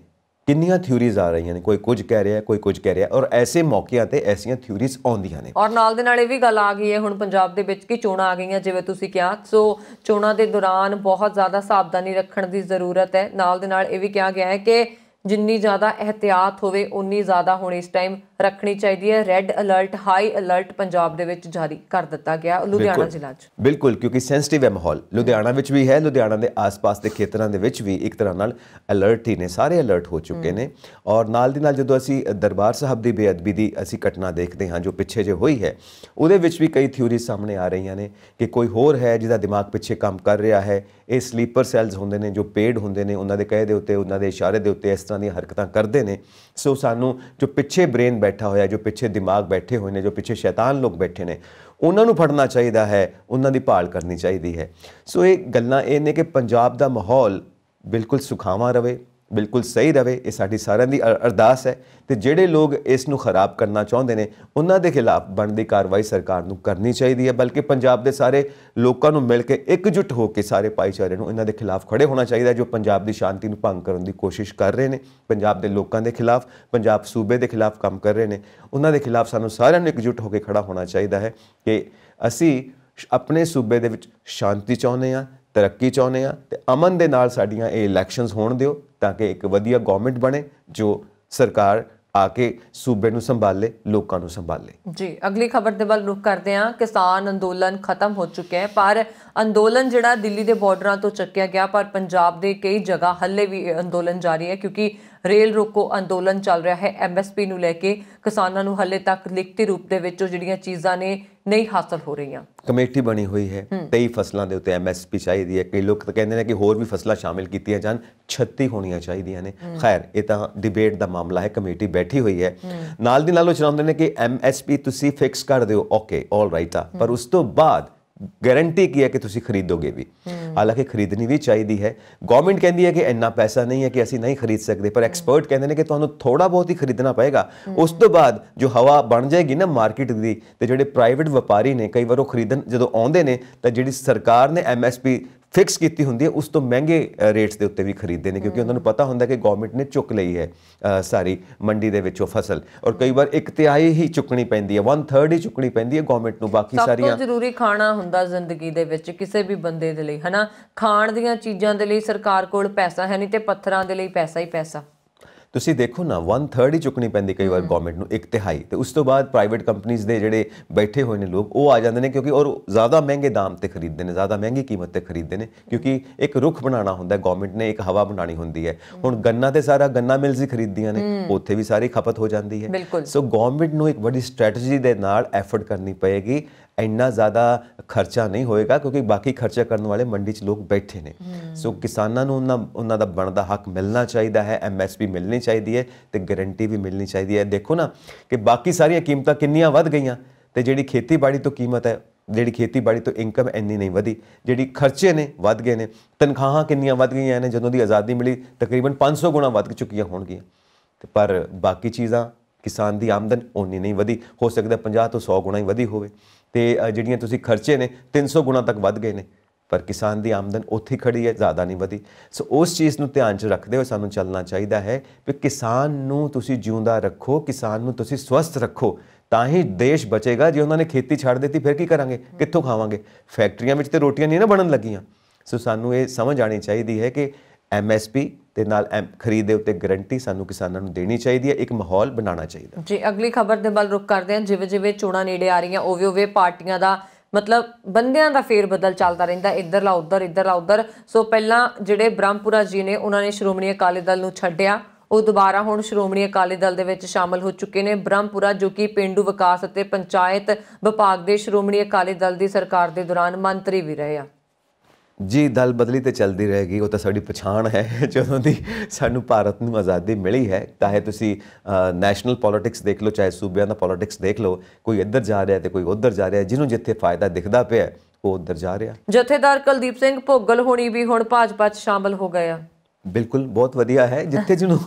ਕਿੰਨੀਆਂ ਥਿਉਰੀਜ਼ ਆ ਰਹੀਆਂ ਨੇ ਕੋਈ ਕੁਝ ਕਹਿ ਰਿਹਾ ਕੋਈ ਕੁਝ ਕਹਿ ਰਿਹਾ ਔਰ ਐਸੇ ਮੌਕਿਆਂ ਤੇ ਐਸੀਆਂ ਥਿਉਰੀਜ਼ ਆਉਂਦੀਆਂ ਨੇ ਔਰ ਨਾਲ ਦੇ ਨਾਲ ਇਹ ਵੀ ਗੱਲ ਆ ਗਈ ਹੈ ਹੁਣ ਪੰਜਾਬ ਦੇ ਵਿੱਚ ਕਿ ਚੋਣਾਂ ਆ ਗਈਆਂ ਜਿਵੇਂ ਤੁਸੀਂ ਕਿਹਾ ਸੋ ਚੋਣਾਂ ਦੇ ਦੌਰਾਨ ਬਹੁਤ ਜ਼ਿਆਦਾ ਸਾਵਧਾਨੀ ਰੱਖਣ ਦੀ ਜ਼ਰੂਰਤ ਹੈ ਨਾਲ ਦੇ ਨਾਲ ਇਹ ਵੀ ਕਿਹਾ ਗਿਆ ਹੈ ਕਿ ਜਿੰਨੀ ਜ਼ਿਆਦਾ ਇhtiyat ਹੋਵੇ ਉਨੀ ਜ਼ਿਆਦਾ ਹੁਣ ਇਸ ਟਾਈਮ ਰੱਖਣੀ ਚਾਹੀਦੀ ਹੈ red alert high alert Punjab ਦੇ ਵਿੱਚ ਜਾਰੀ ਕਰ ਦਿੱਤਾ ਗਿਆ ਲੁਧਿਆਣਾ ਜ਼ਿਲ੍ਹਾ 'ਚ ਬਿਲਕੁਲ ਕਿਉਂਕਿ ਸੈਂਸਿਟਿਵ ਹੈ ਮਾਹੌਲ ਲੁਧਿਆਣਾ ਵਿੱਚ ਵੀ ਹੈ ਲੁਧਿਆਣਾ ਦੇ ਆਸ-ਪਾਸ ਦੇ ਖੇਤਰਾਂ ਦੇ ਵਿੱਚ ਵੀ ਇੱਕ ਤਰ੍ਹਾਂ ਨਾਲ ਅਲਰਟ ਹੀ ਨੇ ਸਾਰੇ ਅਲਰਟ ਹੋ ਚੁੱਕੇ ਨੇ ਔਰ ਨਾਲ ਦੀ ਨਾਲ ਜਦੋਂ ਅਸੀਂ ਦਰਬਾਰ ਸਾਹਿਬ ਦੀ ਬੇਅਦਬੀ ਦੀ ਅਸੀਂ ਘਟਨਾ ਦੇਖਦੇ ਹਾਂ ਜੋ ਪਿੱਛੇ ਜੇ ਹੋਈ ਹੈ ਉਹਦੇ ਵਿੱਚ ਵੀ ਕਈ ਥਿਉਰੀ ਸਾਹਮਣੇ ਆ ਰਹੀਆਂ ਨੇ ਕਿ ਕੋਈ ਹੋਰ ਹੈ ਜਿਹਦਾ ਦਿਮਾਗ ਪਿੱਛੇ ਕੰਮ ਕਰ ਰਿਹਾ ਹੈ ਇਹ ਸਲੀਪਰ ਸੈਲਸ ਹੁੰਦੇ ਨੇ ਜੋ ਪੇਡ ਹੁੰਦੇ ਨੇ ਉਹਨਾਂ ਦੇ ਕਹੇ ਦੇ ਉੱਤੇ ਉਹਨਾਂ ਦੇ ਇਸ਼ਾਰੇ ਦੇ ਉੱਤੇ ਇਸ ਤਰ੍ਹਾਂ ਦੀਆਂ ਹਰਕਤਾਂ ਕਰਦੇ ਨੇ ਸੋ ਸਾਨੂੰ ਜੋ ਪਿੱਛੇ ਬ੍ਰੇਨ ਬੈਠਾ ਹੋਇਆ ਜੋ ਪਿੱਛੇ ਦਿਮਾਗ ਬੈਠੇ ਹੋਏ ਨੇ ਜੋ ਪਿੱਛੇ ਸ਼ੈਤਾਨ ਲੋਕ ਬੈਠੇ ਨੇ ਉਹਨਾਂ ਨੂੰ ਫੜਨਾ ਚਾਹੀਦਾ ਹੈ ਉਹਨਾਂ ਦੀ ਭਾਲ ਕਰਨੀ ਚਾਹੀਦੀ ਹੈ ਸੋ ਇਹ ਗੱਲਾਂ ਇਹ ਨੇ ਕਿ ਪੰਜਾਬ ਦਾ ਮਾਹੌਲ ਬਿਲਕੁਲ ਸੁਖਾਵਾ ਰਵੇ ਬਿਲਕੁਲ ਸਹੀ ਰਵੇ ਇਹ ਸਾਡੀ ਸਾਰਿਆਂ ਦੀ ਅਰਦਾਸ ਹੈ ਤੇ ਜਿਹੜੇ ਲੋਕ ਇਸ ਨੂੰ ਖਰਾਬ ਕਰਨਾ ਚਾਹੁੰਦੇ ਨੇ ਉਹਨਾਂ ਦੇ ਖਿਲਾਫ ਬਣਦੀ ਕਾਰਵਾਈ ਸਰਕਾਰ ਨੂੰ ਕਰਨੀ ਚਾਹੀਦੀ ਹੈ ਬਲਕਿ ਪੰਜਾਬ ਦੇ ਸਾਰੇ ਲੋਕਾਂ ਨੂੰ ਮਿਲ ਕੇ ਇਕਜੁੱਟ ਹੋ ਕੇ ਸਾਰੇ ਪਾਈਚਾਰੇ ਨੂੰ ਇਹਨਾਂ ਦੇ ਖਿਲਾਫ ਖੜੇ ਹੋਣਾ ਚਾਹੀਦਾ ਜੋ ਪੰਜਾਬ ਦੀ ਸ਼ਾਂਤੀ ਨੂੰ ਭੰਗ ਕਰਨ ਦੀ ਕੋਸ਼ਿਸ਼ ਕਰ ਰਹੇ ਨੇ ਪੰਜਾਬ ਦੇ ਲੋਕਾਂ ਦੇ ਖਿਲਾਫ ਪੰਜਾਬ ਸੂਬੇ ਦੇ ਖਿਲਾਫ ਕੰਮ ਕਰ ਰਹੇ ਨੇ ਉਹਨਾਂ ਦੇ ਖਿਲਾਫ ਸਾਨੂੰ ਸਾਰਿਆਂ ਨੂੰ ਇਕਜੁੱਟ ਹੋ ਕੇ ਖੜਾ ਹੋਣਾ ਚਾਹੀਦਾ ਹੈ ਕਿ ਅਸੀਂ ਆਪਣੇ ਸੂਬੇ ਦੇ ਵਿੱਚ ਸ਼ਾਂਤੀ ਚਾਹੁੰਦੇ ਆ ਤਰੱਕੀ ਚਾਹੁੰਦੇ ਆ ਤੇ ਅਮਨ ਦੇ ਨਾਲ ਸਾਡੀਆਂ ਇਹ ਇਲੈਕਸ਼ਨਸ ਹੋਣ ਦਿਓ ਤਾਂ ਕਿ ਇੱਕ ਵਧੀਆ ਗਵਰਨਮੈਂਟ ਬਣੇ ਜੋ ਸਰਕਾਰ ਆ ਕੇ ਸੂਬੇ ਨੂੰ ਸੰਭਾਲੇ ਲੋਕਾਂ ਨੂੰ ਸੰਭਾਲੇ ਜੀ ਅਗਲੀ ਖਬਰ ਦੇ ਵੱਲ ਰੁਕ ਕਰਦੇ ਹਾਂ ਕਿਸਾਨ ਅੰਦੋਲਨ ਖਤਮ ਹੋ ਚੁੱਕਿਆ ਹੈ ਪਰ ਅੰਦੋਲਨ ਜਿਹੜਾ ਦਿੱਲੀ ਦੇ ਬਾਰਡਰਾਂ ਤੋਂ ਚੱਕਿਆ ਗਿਆ ਪਰ ਪੰਜਾਬ ਦੇ ਕਈ ਜਗ੍ਹਾ ਹੱਲੇ ਵੀ ਅੰਦੋਲਨ ਜਾਰੀ ਹੈ ਕਿਉਂਕਿ ਰੇਲ ਰੋਕੋ ਅੰਦੋਲਨ ਚੱਲ ਰਿਹਾ ਹੈ ਐਮਐਸਪੀ ਨੂੰ ਲੈ ਕੇ ਕਿਸਾਨਾਂ ਨੂੰ ਹੱਲੇ ਤੱਕ ਲਿਖਤੀ ਰੂਪ ਦੇ ਵਿੱਚ ਜਿਹੜੀਆਂ ਚੀਜ਼ਾਂ ਨੇ ਨਹੀਂ ਹਾਸਲ ਹੋ ਰਹੀਆਂ ਕਮੇਟੀ ਬਣੀ ਹੋਈ ਹੈ 23 ਫਸਲਾਂ ਦੇ ਉੱਤੇ ਐਮਐਸਪੀ ਚਾਹੀਦੀ ਹੈ ਕਈ ਲੋਕ ਤਾਂ ਕਹਿੰਦੇ ਨੇ ਕਿ ਹੋਰ ਵੀ ਫਸਲਾਂ ਸ਼ਾਮਿਲ ਕੀਤੀਆਂ ਜਾਣ 36 ਹੋਣੀਆਂ ਚਾਹੀਦੀਆਂ ਨੇ ਖੈਰ ਇਹ ਤਾਂ ਡਿਬੇਟ ਦਾ ਮਾਮਲਾ ਹੈ ਕਮੇਟੀ ਬੈਠੀ ਹੋਈ ਹੈ ਨਾਲ ਦੀ ਨਾਲ ਉਹ ਚਾਹੁੰਦੇ ਨੇ ਕਿ ਐਮਐਸਪੀ ਤੁਸੀਂ ਫਿਕਸ ਕਰ ਦਿਓ ਓਕੇ 올 ਰਾਈਟ ਆ ਪਰ ਉਸ ਤੋਂ ਬਾਅਦ ਗਾਰੰਟੀ ਕੀ ਹੈ ਕਿ ਤੁਸੀਂ ਖਰੀਦੋਗੇ ਵੀ ਹਾਲਾਂਕਿ ਖਰੀਦਣੀ ਵੀ ਚਾਹੀਦੀ ਹੈ ਗਵਰਨਮੈਂਟ ਕਹਿੰਦੀ ਹੈ ਕਿ ਇੰਨਾ ਪੈਸਾ ਨਹੀਂ ਹੈ ਕਿ ਅਸੀਂ ਨਹੀਂ ਖਰੀਦ ਸਕਦੇ ਪਰ ਐਕਸਪਰਟ ਕਹਿੰਦੇ ਨੇ ਕਿ ਤੁਹਾਨੂੰ ਥੋੜਾ ਬਹੁਤ ਹੀ ਖਰੀਦਣਾ ਪਏਗਾ ਉਸ ਤੋਂ ਬਾਅਦ ਜੋ ਹਵਾ ਬਣ ਜਾਏਗੀ ਨਾ ਮਾਰਕੀਟ ਦੀ ਤੇ ਜਿਹੜੇ ਪ੍ਰਾਈਵੇਟ ਵਪਾਰੀ ਨੇ ਕਈ ਵਾਰ ਉਹ ਖਰੀਦਣ ਜਦੋਂ ਆਉਂਦੇ ਨੇ ਤਾਂ ਜਿਹੜੀ ਸਰਕਾਰ ਨੇ ਐਮਐਸਪੀ ਫਿਕਸ ਕੀਤੀ ਹੁੰਦੀ ਹੈ ਉਸ ਤੋਂ ਮਹਿੰਗੇ ਰੇਟਸ ਦੇ ਉੱਤੇ ਵੀ ਖਰੀਦਦੇ ਨੇ ਕਿਉਂਕਿ ਉਹਨਾਂ ਨੂੰ ਪਤਾ ਹੁੰਦਾ ਕਿ ਗਵਰਨਮੈਂਟ ਨੇ ਚੁੱਕ ਲਈ ਹੈ ਸਾਰੀ ਮੰਡੀ ਦੇ ਵਿੱਚੋਂ ਫਸਲ ਔਰ ਕਈ ਵਾਰ ਇੱਕ ਤਿਹਾਈ ਹੀ ਚੁੱਕਣੀ ਪੈਂਦੀ ਹੈ 1/3 ਹੀ ਚੁੱਕਣੀ ਪੈਂਦੀ ਹੈ ਗਵਰਨਮੈਂਟ ਨੂੰ ਬਾਕੀ ਸਾਰੀਆਂ ਸਭ ਤੋਂ ਜ਼ਰੂਰੀ ਖਾਣਾ ਹੁੰਦਾ ਜ਼ਿੰਦਗੀ ਦੇ ਵਿੱਚ ਕਿਸੇ ਵੀ ਬੰਦੇ ਦੇ ਲਈ ਹਨਾ ਖਾਣ ਦੀਆਂ ਚੀਜ਼ਾਂ ਦੇ ਲਈ ਸਰਕਾਰ ਕੋਲ ਪੈਸਾ ਹੈ ਨਹੀਂ ਤੇ ਪੱਥਰਾਂ ਦੇ ਲਈ ਪੈਸਾ ਹੀ ਪੈਸਾ ਤੁਸੀਂ ਦੇਖੋ ਨਾ 1/3 ਹੀ ਚੁੱਕਣੀ ਪੈਂਦੀ ਕਈ ਵਾਰ ਗਵਰਨਮੈਂਟ ਨੂੰ ਇੱਕ ਤਿਹਾਈ ਤੇ ਉਸ ਤੋਂ ਬਾਅਦ ਪ੍ਰਾਈਵੇਟ ਕੰਪਨੀਆਂ ਦੇ ਜਿਹੜੇ ਬੈਠੇ ਹੋਏ ਨੇ ਲੋਕ ਉਹ ਆ ਜਾਂਦੇ ਨੇ ਕਿਉਂਕਿ ਔਰ ਜ਼ਿਆਦਾ ਮਹਿੰਗੇ ਦਾਮ ਤੇ ਖਰੀਦਦੇ ਨੇ ਜ਼ਿਆਦਾ ਮਹਿੰਗੀ ਕੀਮਤ ਤੇ ਖਰੀਦਦੇ ਨੇ ਕਿਉਂਕਿ ਇੱਕ ਰੁੱਖ ਬਣਾਉਣਾ ਹੁੰਦਾ ਗਵਰਨਮੈਂਟ ਨੇ ਇੱਕ ਹਵਾ ਬਣਾਣੀ ਹੁੰਦੀ ਹੈ ਹੁਣ ਗੰਨਾ ਤੇ ਸਾਰਾ ਗੰਨਾ ਮਿਲਸ ਹੀ ਖਰੀਦਦੀਆਂ ਨੇ ਉੱਥੇ ਵੀ ਸਾਰੀ ਖਪਤ ਹੋ ਜਾਂਦੀ ਹੈ ਸੋ ਗਵਰਨਮੈਂਟ ਨੂੰ ਇੱਕ ਵੱਡੀ ਸਟ੍ਰੈਟਜੀ ਦੇ ਨਾਲ ਐਫਰਟ ਕਰਨੀ ਪਏਗੀ ਇੰਨਾ ਜ਼ਿਆਦਾ ਖਰਚਾ ਨਹੀਂ ਹੋਏਗਾ ਕਿਉਂਕਿ ਬਾਕੀ ਖਰਚਾ ਕਰਨ ਵਾਲੇ ਮੰਡੀ 'ਚ ਲੋਕ ਬੈਠੇ ਨੇ ਸੋ ਕਿਸਾਨਾਂ ਨੂੰ ਉਹਨਾਂ ਉਹਨਾਂ ਦਾ ਬਣਦਾ ਹੱਕ ਮਿਲਣਾ ਚਾਹੀਦਾ ਹੈ ਐਮਐਸਪੀ ਮਿਲਣੀ ਚਾਹੀਦੀ ਹੈ ਤੇ ਗਾਰੰਟੀ ਵੀ ਮਿਲਣੀ ਚਾਹੀਦੀ ਹੈ ਦੇਖੋ ਨਾ ਕਿ ਬਾਕੀ ਸਾਰੀਆਂ ਕੀਮਤਾਂ ਕਿੰਨੀਆਂ ਵੱਧ ਗਈਆਂ ਤੇ ਜਿਹੜੀ ਖੇਤੀਬਾੜੀ ਤੋਂ ਕੀਮਤ ਹੈ ਜਿਹੜੀ ਖੇਤੀਬਾੜੀ ਤੋਂ ਇਨਕਮ ਇੰਨੀ ਨਹੀਂ ਵਧੀ ਜਿਹੜੀ ਖਰਚੇ ਨੇ ਵੱਧ ਗਏ ਨੇ ਤਨਖਾਹਾਂ ਕਿੰਨੀਆਂ ਵੱਧ ਗਈਆਂ ਨੇ ਜਦੋਂ ਦੀ ਆਜ਼ਾਦੀ ਮਿਲੀ ਤਕਰੀਬਨ 500 ਗੁਣਾ ਵੱਧ ਚੁੱਕੀਆਂ ਹੋਣਗੀਆਂ ਤੇ ਪਰ ਬਾਕੀ ਚੀਜ਼ਾਂ ਕਿਸਾਨ ਦੀ ਆਮਦਨ ਓਨੀ ਨਹੀਂ ਵਧੀ ਹੋ ਸਕਦਾ 50 ਤੋਂ 100 ਗੁਣਾ ਹੀ ਵਧੀ ਹੋਵੇ ਤੇ ਜਿਹੜੀਆਂ ਤੁਸੀਂ ਖਰਚੇ ਨੇ 300 ਗੁਣਾ ਤੱਕ ਵੱਧ ਗਏ ਨੇ ਪਰ ਕਿਸਾਨ ਦੀ ਆਮਦਨ ਉੱਥੇ ਖੜੀ ਹੈ ਜ਼ਿਆਦਾ ਨਹੀਂ ਵਧੀ ਸੋ ਉਸ ਚੀਜ਼ ਨੂੰ ਧਿਆਨ 'ਚ ਰੱਖਦੇ ਹੋਏ ਸਾਨੂੰ ਚੱਲਣਾ ਚਾਹੀਦਾ ਹੈ ਕਿ ਕਿਸਾਨ ਨੂੰ ਤੁਸੀਂ ਜਿਉਂਦਾ ਰੱਖੋ ਕਿਸਾਨ ਨੂੰ ਤੁਸੀਂ ਸਵਸਥ ਰੱਖੋ ਤਾਂ ਹੀ ਦੇਸ਼ ਬਚੇਗਾ ਜੇ ਉਹਨਾਂ ਨੇ ਖੇਤੀ ਛੱਡ ਦਿੱਤੀ ਫਿਰ ਕੀ ਕਰਾਂਗੇ ਕਿੱਥੋਂ ਖਾਵਾਂਗੇ ਫੈਕਟਰੀਆਂ ਵਿੱਚ ਤੇ ਰੋਟੀਆਂ ਨਹੀਂ ਨਾ ਬਣਨ ਲੱਗੀਆਂ ਸੋ ਸਾਨੂੰ ਇਹ ਸਮਝ ਆਣੀ ਚਾਹੀਦੀ ਹੈ ਕਿ ਐਮਐਸਪੀ ਤੇ ਨਾਲ ਖਰੀਦ ਦੇ ਉੱਤੇ ਗਾਰੰਟੀ ਸਾਨੂੰ ਕਿਸਾਨਾਂ ਨੂੰ ਦੇਣੀ ਚਾਹੀਦੀ ਹੈ ਇੱਕ ਮਾਹੌਲ ਬਣਾਉਣਾ ਚਾਹੀਦਾ ਜੀ ਅਗਲੀ ਖਬਰ ਦੇ ਬਲ ਰੁਕ ਕਰਦੇ ਹਾਂ ਜਿਵੇਂ ਜਿਵੇਂ ਚੋਣਾਂ ਨੇੜੇ ਆ ਰਹੀਆਂ ਓਵੇਂ ਓਵੇਂ ਪਾਰਟੀਆਂ ਦਾ ਮਤਲਬ ਬੰਦਿਆਂ ਦਾ ਫੇਰ ਬਦਲ ਚੱਲਦਾ ਰਹਿੰਦਾ ਇੱਧਰਲਾ ਉੱਧਰ ਇੱਧਰਲਾ ਉੱਧਰ ਸੋ ਪਹਿਲਾਂ ਜਿਹੜੇ ਬ੍ਰਹਮਪੁਰਾ ਜੀ ਨੇ ਉਹਨਾਂ ਨੇ ਸ਼੍ਰੋਮਣੀ ਅਕਾਲੀ ਦਲ ਨੂੰ ਛੱਡਿਆ ਉਹ ਦੁਬਾਰਾ ਹੁਣ ਸ਼੍ਰੋਮਣੀ ਅਕਾਲੀ ਦਲ ਦੇ ਵਿੱਚ ਸ਼ਾਮਲ ਹੋ ਚੁੱਕੇ ਨੇ ਬ੍ਰਹਮਪੁਰਾ ਜੋ ਕਿ ਪਿੰਡੂ ਵਿਕਾਸ ਅਤੇ ਪੰਚਾਇਤ ਵਿਭਾਗ ਦੇ ਸ਼੍ਰੋਮਣੀ ਅਕਾਲੀ ਦਲ ਦੀ ਸਰਕਾਰ ਦੇ ਦੌਰਾਨ ਮੰਤਰੀ ਵੀ ਰਹੇ ਆ ਜੀ ਦਲ ਬਦਲੀ ਤੇ ਚੱਲਦੀ ਰਹੇਗੀ ਉਹ ਤਾਂ ਸਾਡੀ ਪਛਾਣ ਹੈ (laughs) ਜਦੋਂ ਦੀ ਸਾਨੂੰ ਭਾਰਤ ਨੂੰ ਆਜ਼ਾਦੀ ਮਿਲੀ ਹੈ ਹੈ ਤੁਸੀਂ ਨੈਸ਼ਨਲ ਪੋਲਿਟਿਕਸ ਦੇਖ ਲਓ ਚਾਹੇ ਸੂਬਿਆਂ ਦਾ ਪੋਲਿਟਿਕਸ ਦੇਖ ਲਓ ਕੋਈ ਇੱਧਰ ਜਾ ਰਿਹਾ ਤੇ ਕੋਈ ਉੱਧਰ ਜਾ ਰਿਹਾ ਜਿਹਨੂੰ ਜਿੱਥੇ ਫਾਇਦਾ ਦਿਖਦਾ ਪਿਆ ਉਹ ਉੱਧਰ ਜਾ ਰਿਹਾ ਜਥੇਦਾਰ ਕੁਲਦੀਪ ਸਿੰਘ ਭੋਗਲ ਹੋਣੀ ਵੀ ਹੁਣ ਭਾਜਪਾ 'ਚ ਸ਼ਾਮਲ ਹੋ ਗਏ ਆ ਬਿਲਕੁਲ ਬਹੁਤ ਵਧੀਆ ਹੈ ਜਿੱਥੇ ਜਿਹਨੂੰ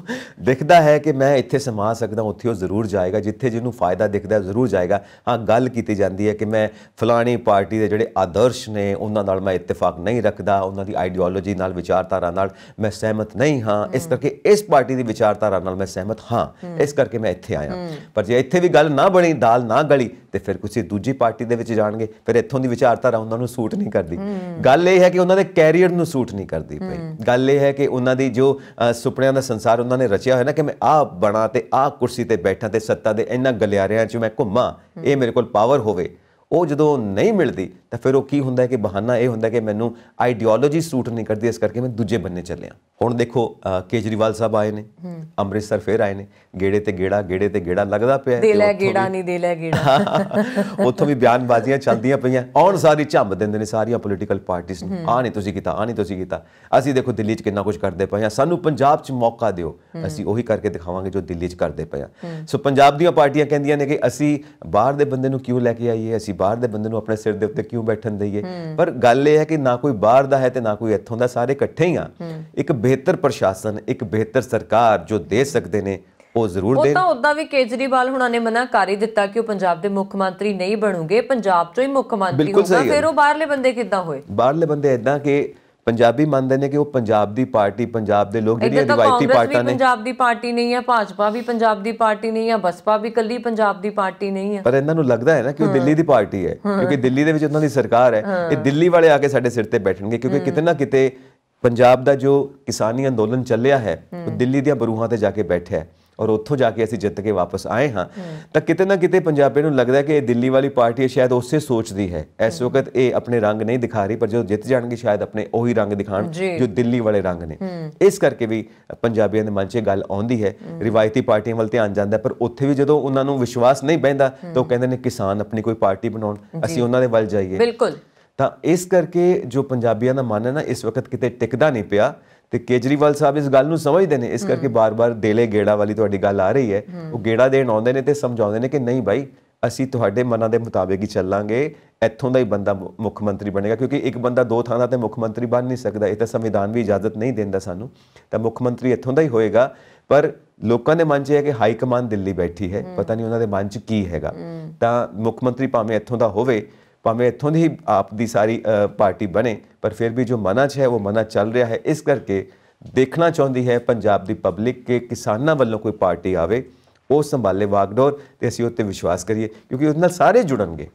ਦਿਖਦਾ ਹੈ ਕਿ ਮੈਂ ਇੱਥੇ ਸਮਾ ਸਕਦਾ ਉੱਥੇ ਉਹ ਜ਼ਰੂਰ ਜਾਏਗਾ ਜਿੱਥੇ ਜਿਹਨੂੰ ਫਾਇਦਾ ਦਿਖਦਾ ਜ਼ਰੂਰ ਜਾਏਗਾ ਹਾਂ ਗੱਲ ਕੀਤੀ ਜਾਂਦੀ ਹੈ ਕਿ ਮੈਂ ਫਲਾਣੀ ਪਾਰਟੀ ਦੇ ਜਿਹੜੇ ਆਦਰਸ਼ ਨੇ ਉਹਨਾਂ ਨਾਲ ਮੈਂ ਇਤਫਾਕ ਨਹੀਂ ਰੱਖਦਾ ਉਹਨਾਂ ਦੀ ਆਈਡੀਓਲੋਜੀ ਨਾਲ ਵਿਚਾਰਧਾਰਾ ਨਾਲ ਮੈਂ ਸਹਿਮਤ ਨਹੀਂ ਹਾਂ ਇਸ ਕਰਕੇ ਇਸ ਪਾਰਟੀ ਦੀ ਵਿਚਾਰਧਾਰਾ ਨਾਲ ਮੈਂ ਸਹਿਮਤ ਹਾਂ ਇਸ ਕਰਕੇ ਮੈਂ ਇੱਥੇ ਆਇਆ ਪਰ ਜੇ ਇੱਥੇ ਵੀ ਗੱਲ ਨਾ ਬਣੀ ਦਾਲ ਨਾ ਗਲੀ ਤੇ ਫਿਰ ਕੁਝ ਦੂਜੀ ਪਾਰਟੀ ਦੇ ਵਿੱਚ ਜਾਣਗੇ ਫਿਰ ਇੱਥੋਂ ਦੀ ਵਿਚਾਰਧਾਰਾ ਉਹਨਾਂ ਨੂੰ ਸੂਟ ਨਹੀਂ ਕਰਦੀ ਗੱਲ ਇਹ ਹੈ ਕਿ ਉਹਨਾਂ ਦੇ ਕੈਰੀਅਰ ਨੂੰ ਸੂਟ ਨਹੀਂ ਕਰਦੀ ਪਈ ਗੱਲ ਇਹ ਹੈ ਕਿ ਉਹਨਾਂ ਦੀ ਜੋ ਸੁਪਨਿਆਂ ਦਾ ਸੰਸਾਰ ਉਹਨਾਂ ਨੇ ਰਚਿਆ ਹੋਇਆ ਨਾ ਕਿ ਮੈਂ ਆ ਬਣਾ ਤੇ ਆ ਕੁਰਸੀ ਤੇ ਬੈਠਾਂ ਤੇ ਸੱਤਾ ਦੇ ਇੰਨਾ ਗਲਿਆਰਿਆਂ 'ਚ ਮੈਂ ਘੁੰਮਾਂ ਇਹ ਮੇਰੇ ਕੋਲ ਪਾਵਰ ਹੋਵੇ ਉਹ ਜਦੋਂ ਨਹੀਂ ਮਿਲਦੀ ਤਾਂ ਫਿਰ ਉਹ ਕੀ ਹੁੰਦਾ ਹੈ ਕਿ ਬਹਾਨਾ ਇਹ ਹੁੰਦਾ ਕਿ ਮੈਨੂੰ ਆਈਡੀਓਲੋਜੀ ਸੂਟ ਨਹੀਂ ਕਰਦੀ ਇਸ ਕਰਕੇ ਮੈਂ ਦੂਜੇ ਬੰਨੇ ਚੱਲਿਆ ਹੁਣ ਦੇਖੋ ਕੇਜਰੀਵਾਲ ਸਾਹਿਬ ਆਏ ਨੇ ਅੰਮ੍ਰਿਤਸਰ ਫੇਰ ਆਏ ਨੇ ਗੇੜੇ ਤੇ ਗੇੜਾ ਗੇੜੇ ਤੇ ਗੇੜਾ ਲੱਗਦਾ ਪਿਆ ਦੇ ਲੈ ਗੇੜਾ ਨਹੀਂ ਦੇ ਲੈ ਗੇੜਾ (laughs) ਉੱਥੋਂ ਵੀ ਬਿਆਨਬਾਜ਼ੀਆਂ ਚੱਲਦੀਆਂ ਪਈਆਂ ਔਰ ਸਾਰੀ ਝੰਬ ਦਿੰਦੇ ਨੇ ਸਾਰੀਆਂ ਪੋਲੀਟੀਕਲ ਪਾਰਟੀਆਂ ਨੂੰ ਆ ਨਹੀਂ ਤੁਸੀਂ ਕੀਤਾ ਆ ਨਹੀਂ ਤੁਸੀਂ ਕੀਤਾ ਅਸੀਂ ਦੇਖੋ ਦਿੱਲੀ 'ਚ ਕਿੰਨਾ ਕੁਝ ਕਰਦੇ ਪਏ ਆ ਸਾਨੂੰ ਪੰਜਾਬ 'ਚ ਮੌਕਾ ਦਿਓ ਅਸੀਂ ਉਹੀ ਕਰਕੇ ਦਿਖਾਵਾਂਗੇ ਜੋ ਦਿੱਲੀ 'ਚ ਕਰਦੇ ਪਏ ਆ ਸੋ ਪੰਜਾਬ ਦੀਆਂ ਪਾਰਟੀਆਂ ਕਹਿੰਦੀਆਂ ਨੇ ਕਿ ਅਸੀਂ ਬਾਹਰ ਦੇ ਬੰਦੇ ਨੂੰ ਕਿਉਂ ਲੈ ਕੇ ਆਈਏ ਅਸੀਂ ਬਾਹਰ ਦੇ ਬੰਦੇ ਨੂੰ ਆਪਣੇ ਸਿਰ ਦੇ ਉੱਤੇ ਕਿਉਂ ਬੈਠਣ ਦਈਏ ਪਰ ਗੱਲ ਇਹ ਹੈ ਕਿ ਨਾ ਕੋਈ ਬਾਹਰ ਦਾ ਹੈ ਤੇ ਨਾ ਕੋਈ ਇੱਥੋਂ ਦਾ ਸਾਰੇ ਇਕੱਠੇ ਹੀ ਆ ਇੱਕ ਬਿਹਤਰ ਪ੍ਰਸ਼ਾਸਨ ਇੱਕ ਬਿਹਤਰ ਸਰਕਾਰ ਜੋ ਦੇ ਸਕਦੇ ਨੇ ਉਹ ਜ਼ਰੂਰ ਦੇ ਉਹ ਤਾਂ ਉਦਾਂ ਵੀ ਕੇਜਰੀਵਾਲ ਹੁਣਾਂ ਨੇ ਮਨਾ ਕਰ ਹੀ ਦਿੱਤਾ ਕਿ ਉਹ ਪੰਜਾਬ ਦੇ ਮੁੱਖ ਮੰਤਰੀ ਨਹੀਂ ਬਣੂਗੇ ਪੰਜਾਬ ਚੋਂ ਹੀ ਮੁੱਖ ਮੰਤਰੀ ਹੋਊਗਾ ਫਿਰ ਉਹ ਬਾਹਰਲੇ ਬੰਦੇ ਕਿੱਦਾਂ ਹੋਏ ਬਾਹਰਲੇ ਬੰਦੇ ਇਦਾਂ ਕਿ ਪੰਜਾਬੀ ਮੰਨਦੇ ਨੇ ਕਿ ਉਹ ਪੰਜਾਬ ਦੀ ਪਾਰਟੀ ਪੰਜਾਬ ਦੇ ਲੋਕ ਜਿਹੜੀਆਂ ਰਿਵਾਇਤੀ ਪਾਰਟੀਆਂ ਨੇ ਪੰਜਾਬ ਦੀ ਪਾਰਟੀ ਨਹੀਂ ਹੈ ਭਾਜਪਾ ਵੀ ਪੰਜਾਬ ਦੀ ਪਾਰਟੀ ਨਹੀਂ ਹੈ ਬਸਪਾ ਵੀ ਕੱਲੀ ਪੰਜਾਬ ਦੀ ਪਾਰਟੀ ਨਹੀਂ ਹੈ ਪਰ ਇਹਨਾਂ ਨੂੰ ਲੱਗਦਾ ਹੈ ਨਾ ਕਿ ਉਹ ਦਿੱਲੀ ਦੀ ਪਾਰਟੀ ਹੈ ਕਿਉਂਕਿ ਦਿੱਲੀ ਦੇ ਵਿੱਚ ਉਹਨਾਂ ਦੀ ਸਰਕਾਰ ਹੈ ਇਹ ਦਿੱਲੀ ਵਾਲੇ ਆ ਕੇ ਸਾਡੇ ਸਿਰ ਤੇ ਬੈਠਣਗੇ ਕਿਉਂਕਿ ਕਿਤੇ ਨਾ ਕਿਤੇ ਪੰਜਾਬ ਦਾ ਜੋ ਕਿਸਾਨੀ ਅੰਦੋਲਨ ਚੱਲਿਆ ਹੈ ਉਹ ਦਿੱਲੀ ਦੀਆਂ ਬਰੂਹਾਂ ਤੇ ਜਾ ਕੇ ਬੈਠਿਆ ਹੈ ਔਰ ਉੱਥੋਂ ਜਾ ਕੇ ਅਸੀਂ ਜਿੱਤ ਕੇ ਵਾਪਸ ਆਏ ਹਾਂ ਤਾਂ ਕਿਤੇ ਨਾ ਕਿਤੇ ਪੰਜਾਬੀ ਨੂੰ ਲੱਗਦਾ ਕਿ ਇਹ ਦਿੱਲੀ ਵਾਲੀ ਪਾਰਟੀ ਸ਼ਾਇਦ ਉਸੇ ਸੋਚਦੀ ਹੈ ਇਸ ਵਕਤ ਇਹ ਆਪਣੇ ਰੰਗ ਨਹੀਂ ਦਿਖਾ ਰਹੀ ਪਰ ਜਦੋਂ ਜਿੱਤ ਜਾਣਗੇ ਸ਼ਾਇਦ ਆਪਣੇ ਉਹੀ ਰੰਗ ਦਿਖਾਣ ਜੋ ਦਿੱਲੀ ਵਾਲੇ ਰੰਗ ਨੇ ਇਸ ਕਰਕੇ ਵੀ ਪੰਜਾਬੀਆਂ ਦੇ ਮਨ 'ਚ ਗੱਲ ਆਉਂਦੀ ਹੈ ਰਿਵਾਇਤੀ ਪਾਰਟੀਆਂ ਵੱਲ ਧਿਆਨ ਜਾਂਦਾ ਪਰ ਉੱਥੇ ਵੀ ਜਦੋਂ ਉਹਨਾਂ ਨੂੰ ਵਿਸ਼ਵਾਸ ਨਹੀਂ ਬੈਂਦਾ ਤਾਂ ਉਹ ਕਹਿੰਦੇ ਨੇ ਕਿਸਾਨ ਆਪਣੀ ਕੋਈ ਪਾਰਟੀ ਬਣਾਉਣ ਅਸੀਂ ਉਹਨਾਂ ਦੇ ਵੱਲ ਜਾਈਏ ਬਿਲਕੁਲ ਤਾਂ ਇਸ ਕਰਕੇ ਜੋ ਪੰਜਾਬੀਆਂ ਦਾ ਮਨ ਹੈ ਨਾ ਇਸ ਵਕਤ ਕਿਤੇ ਟਿਕਦਾ ਨਹੀਂ ਪਿਆ ਤੇ ਕੇਜਰੀਵਾਲ ਸਾਹਿਬ ਇਸ ਗੱਲ ਨੂੰ ਸਮਝਦੇ ਨੇ ਇਸ ਕਰਕੇ ਬਾਰ-ਬਾਰ ਦੇਲੇ ਗੇੜਾ ਵਾਲੀ ਤੁਹਾਡੀ ਗੱਲ ਆ ਰਹੀ ਹੈ ਉਹ ਗੇੜਾ ਦੇਣ ਆਉਂਦੇ ਨੇ ਤੇ ਸਮਝਾਉਂਦੇ ਨੇ ਕਿ ਨਹੀਂ ਭਾਈ ਅਸੀਂ ਤੁਹਾਡੇ ਮਨਾਂ ਦੇ ਮੁਤਾਬਿਕ ਹੀ ਚੱਲਾਂਗੇ ਇੱਥੋਂ ਦਾ ਹੀ ਬੰਦਾ ਮੁੱਖ ਮੰਤਰੀ ਬਣੇਗਾ ਕਿਉਂਕਿ ਇੱਕ ਬੰਦਾ ਦੋ ਥਾਂ ਦਾ ਤੇ ਮੁੱਖ ਮੰਤਰੀ ਬਣ ਨਹੀਂ ਸਕਦਾ ਇਹ ਤਾਂ ਸੰਵਿਧਾਨ ਵੀ ਇਜਾਜ਼ਤ ਨਹੀਂ ਦਿੰਦਾ ਸਾਨੂੰ ਤਾਂ ਮੁੱਖ ਮੰਤਰੀ ਇੱਥੋਂ ਦਾ ਹੀ ਹੋਏਗਾ ਪਰ ਲੋਕਾਂ ਦੇ ਮਨ 'ਚ ਹੈ ਕਿ ਹਾਈ ਕਮਾਂਡ ਦਿੱਲੀ ਬੈਠੀ ਹੈ ਪਤਾ ਨਹੀਂ ਉਹਨਾਂ ਦੇ ਮਨ 'ਚ ਕੀ ਹੈਗਾ ਤਾਂ ਮੁੱਖ ਮੰਤਰੀ ਭਾਵੇਂ ਇੱਥੋਂ ਦਾ ਹੋਵੇ ਭਾਵੇਂ ਇਥੋਂ ਦੀ ਆਪ ਦੀ ਸਾਰੀ ਪਾਰਟੀ ਬਣੇ ਪਰ ਫਿਰ ਵੀ ਜੋ ਮਨਾ 'ਚ ਹੈ ਉਹ ਮਨਾ ਚੱਲ ਰਿਹਾ ਹੈ ਇਸ ਕਰਕੇ ਦੇਖਣਾ ਚਾਹੁੰਦੀ ਹੈ ਪੰਜਾਬ ਦੀ ਪਬਲਿਕ ਕਿ ਕਿਸਾਨਾਂ ਵੱਲੋਂ ਕੋਈ ਪਾਰਟੀ ਆਵੇ ਉਹ ਸੰਭਾਲੇ ਵਾਗਡੋਰ ਤੇ ਅਸੀਂ ਉੱਤੇ ਵਿਸ਼ਵਾਸ ਕਰੀਏ ਕਿਉਂਕਿ ਉਹਦੇ ਨਾਲ ਸਾਰੇ ਜੁੜਨਗੇ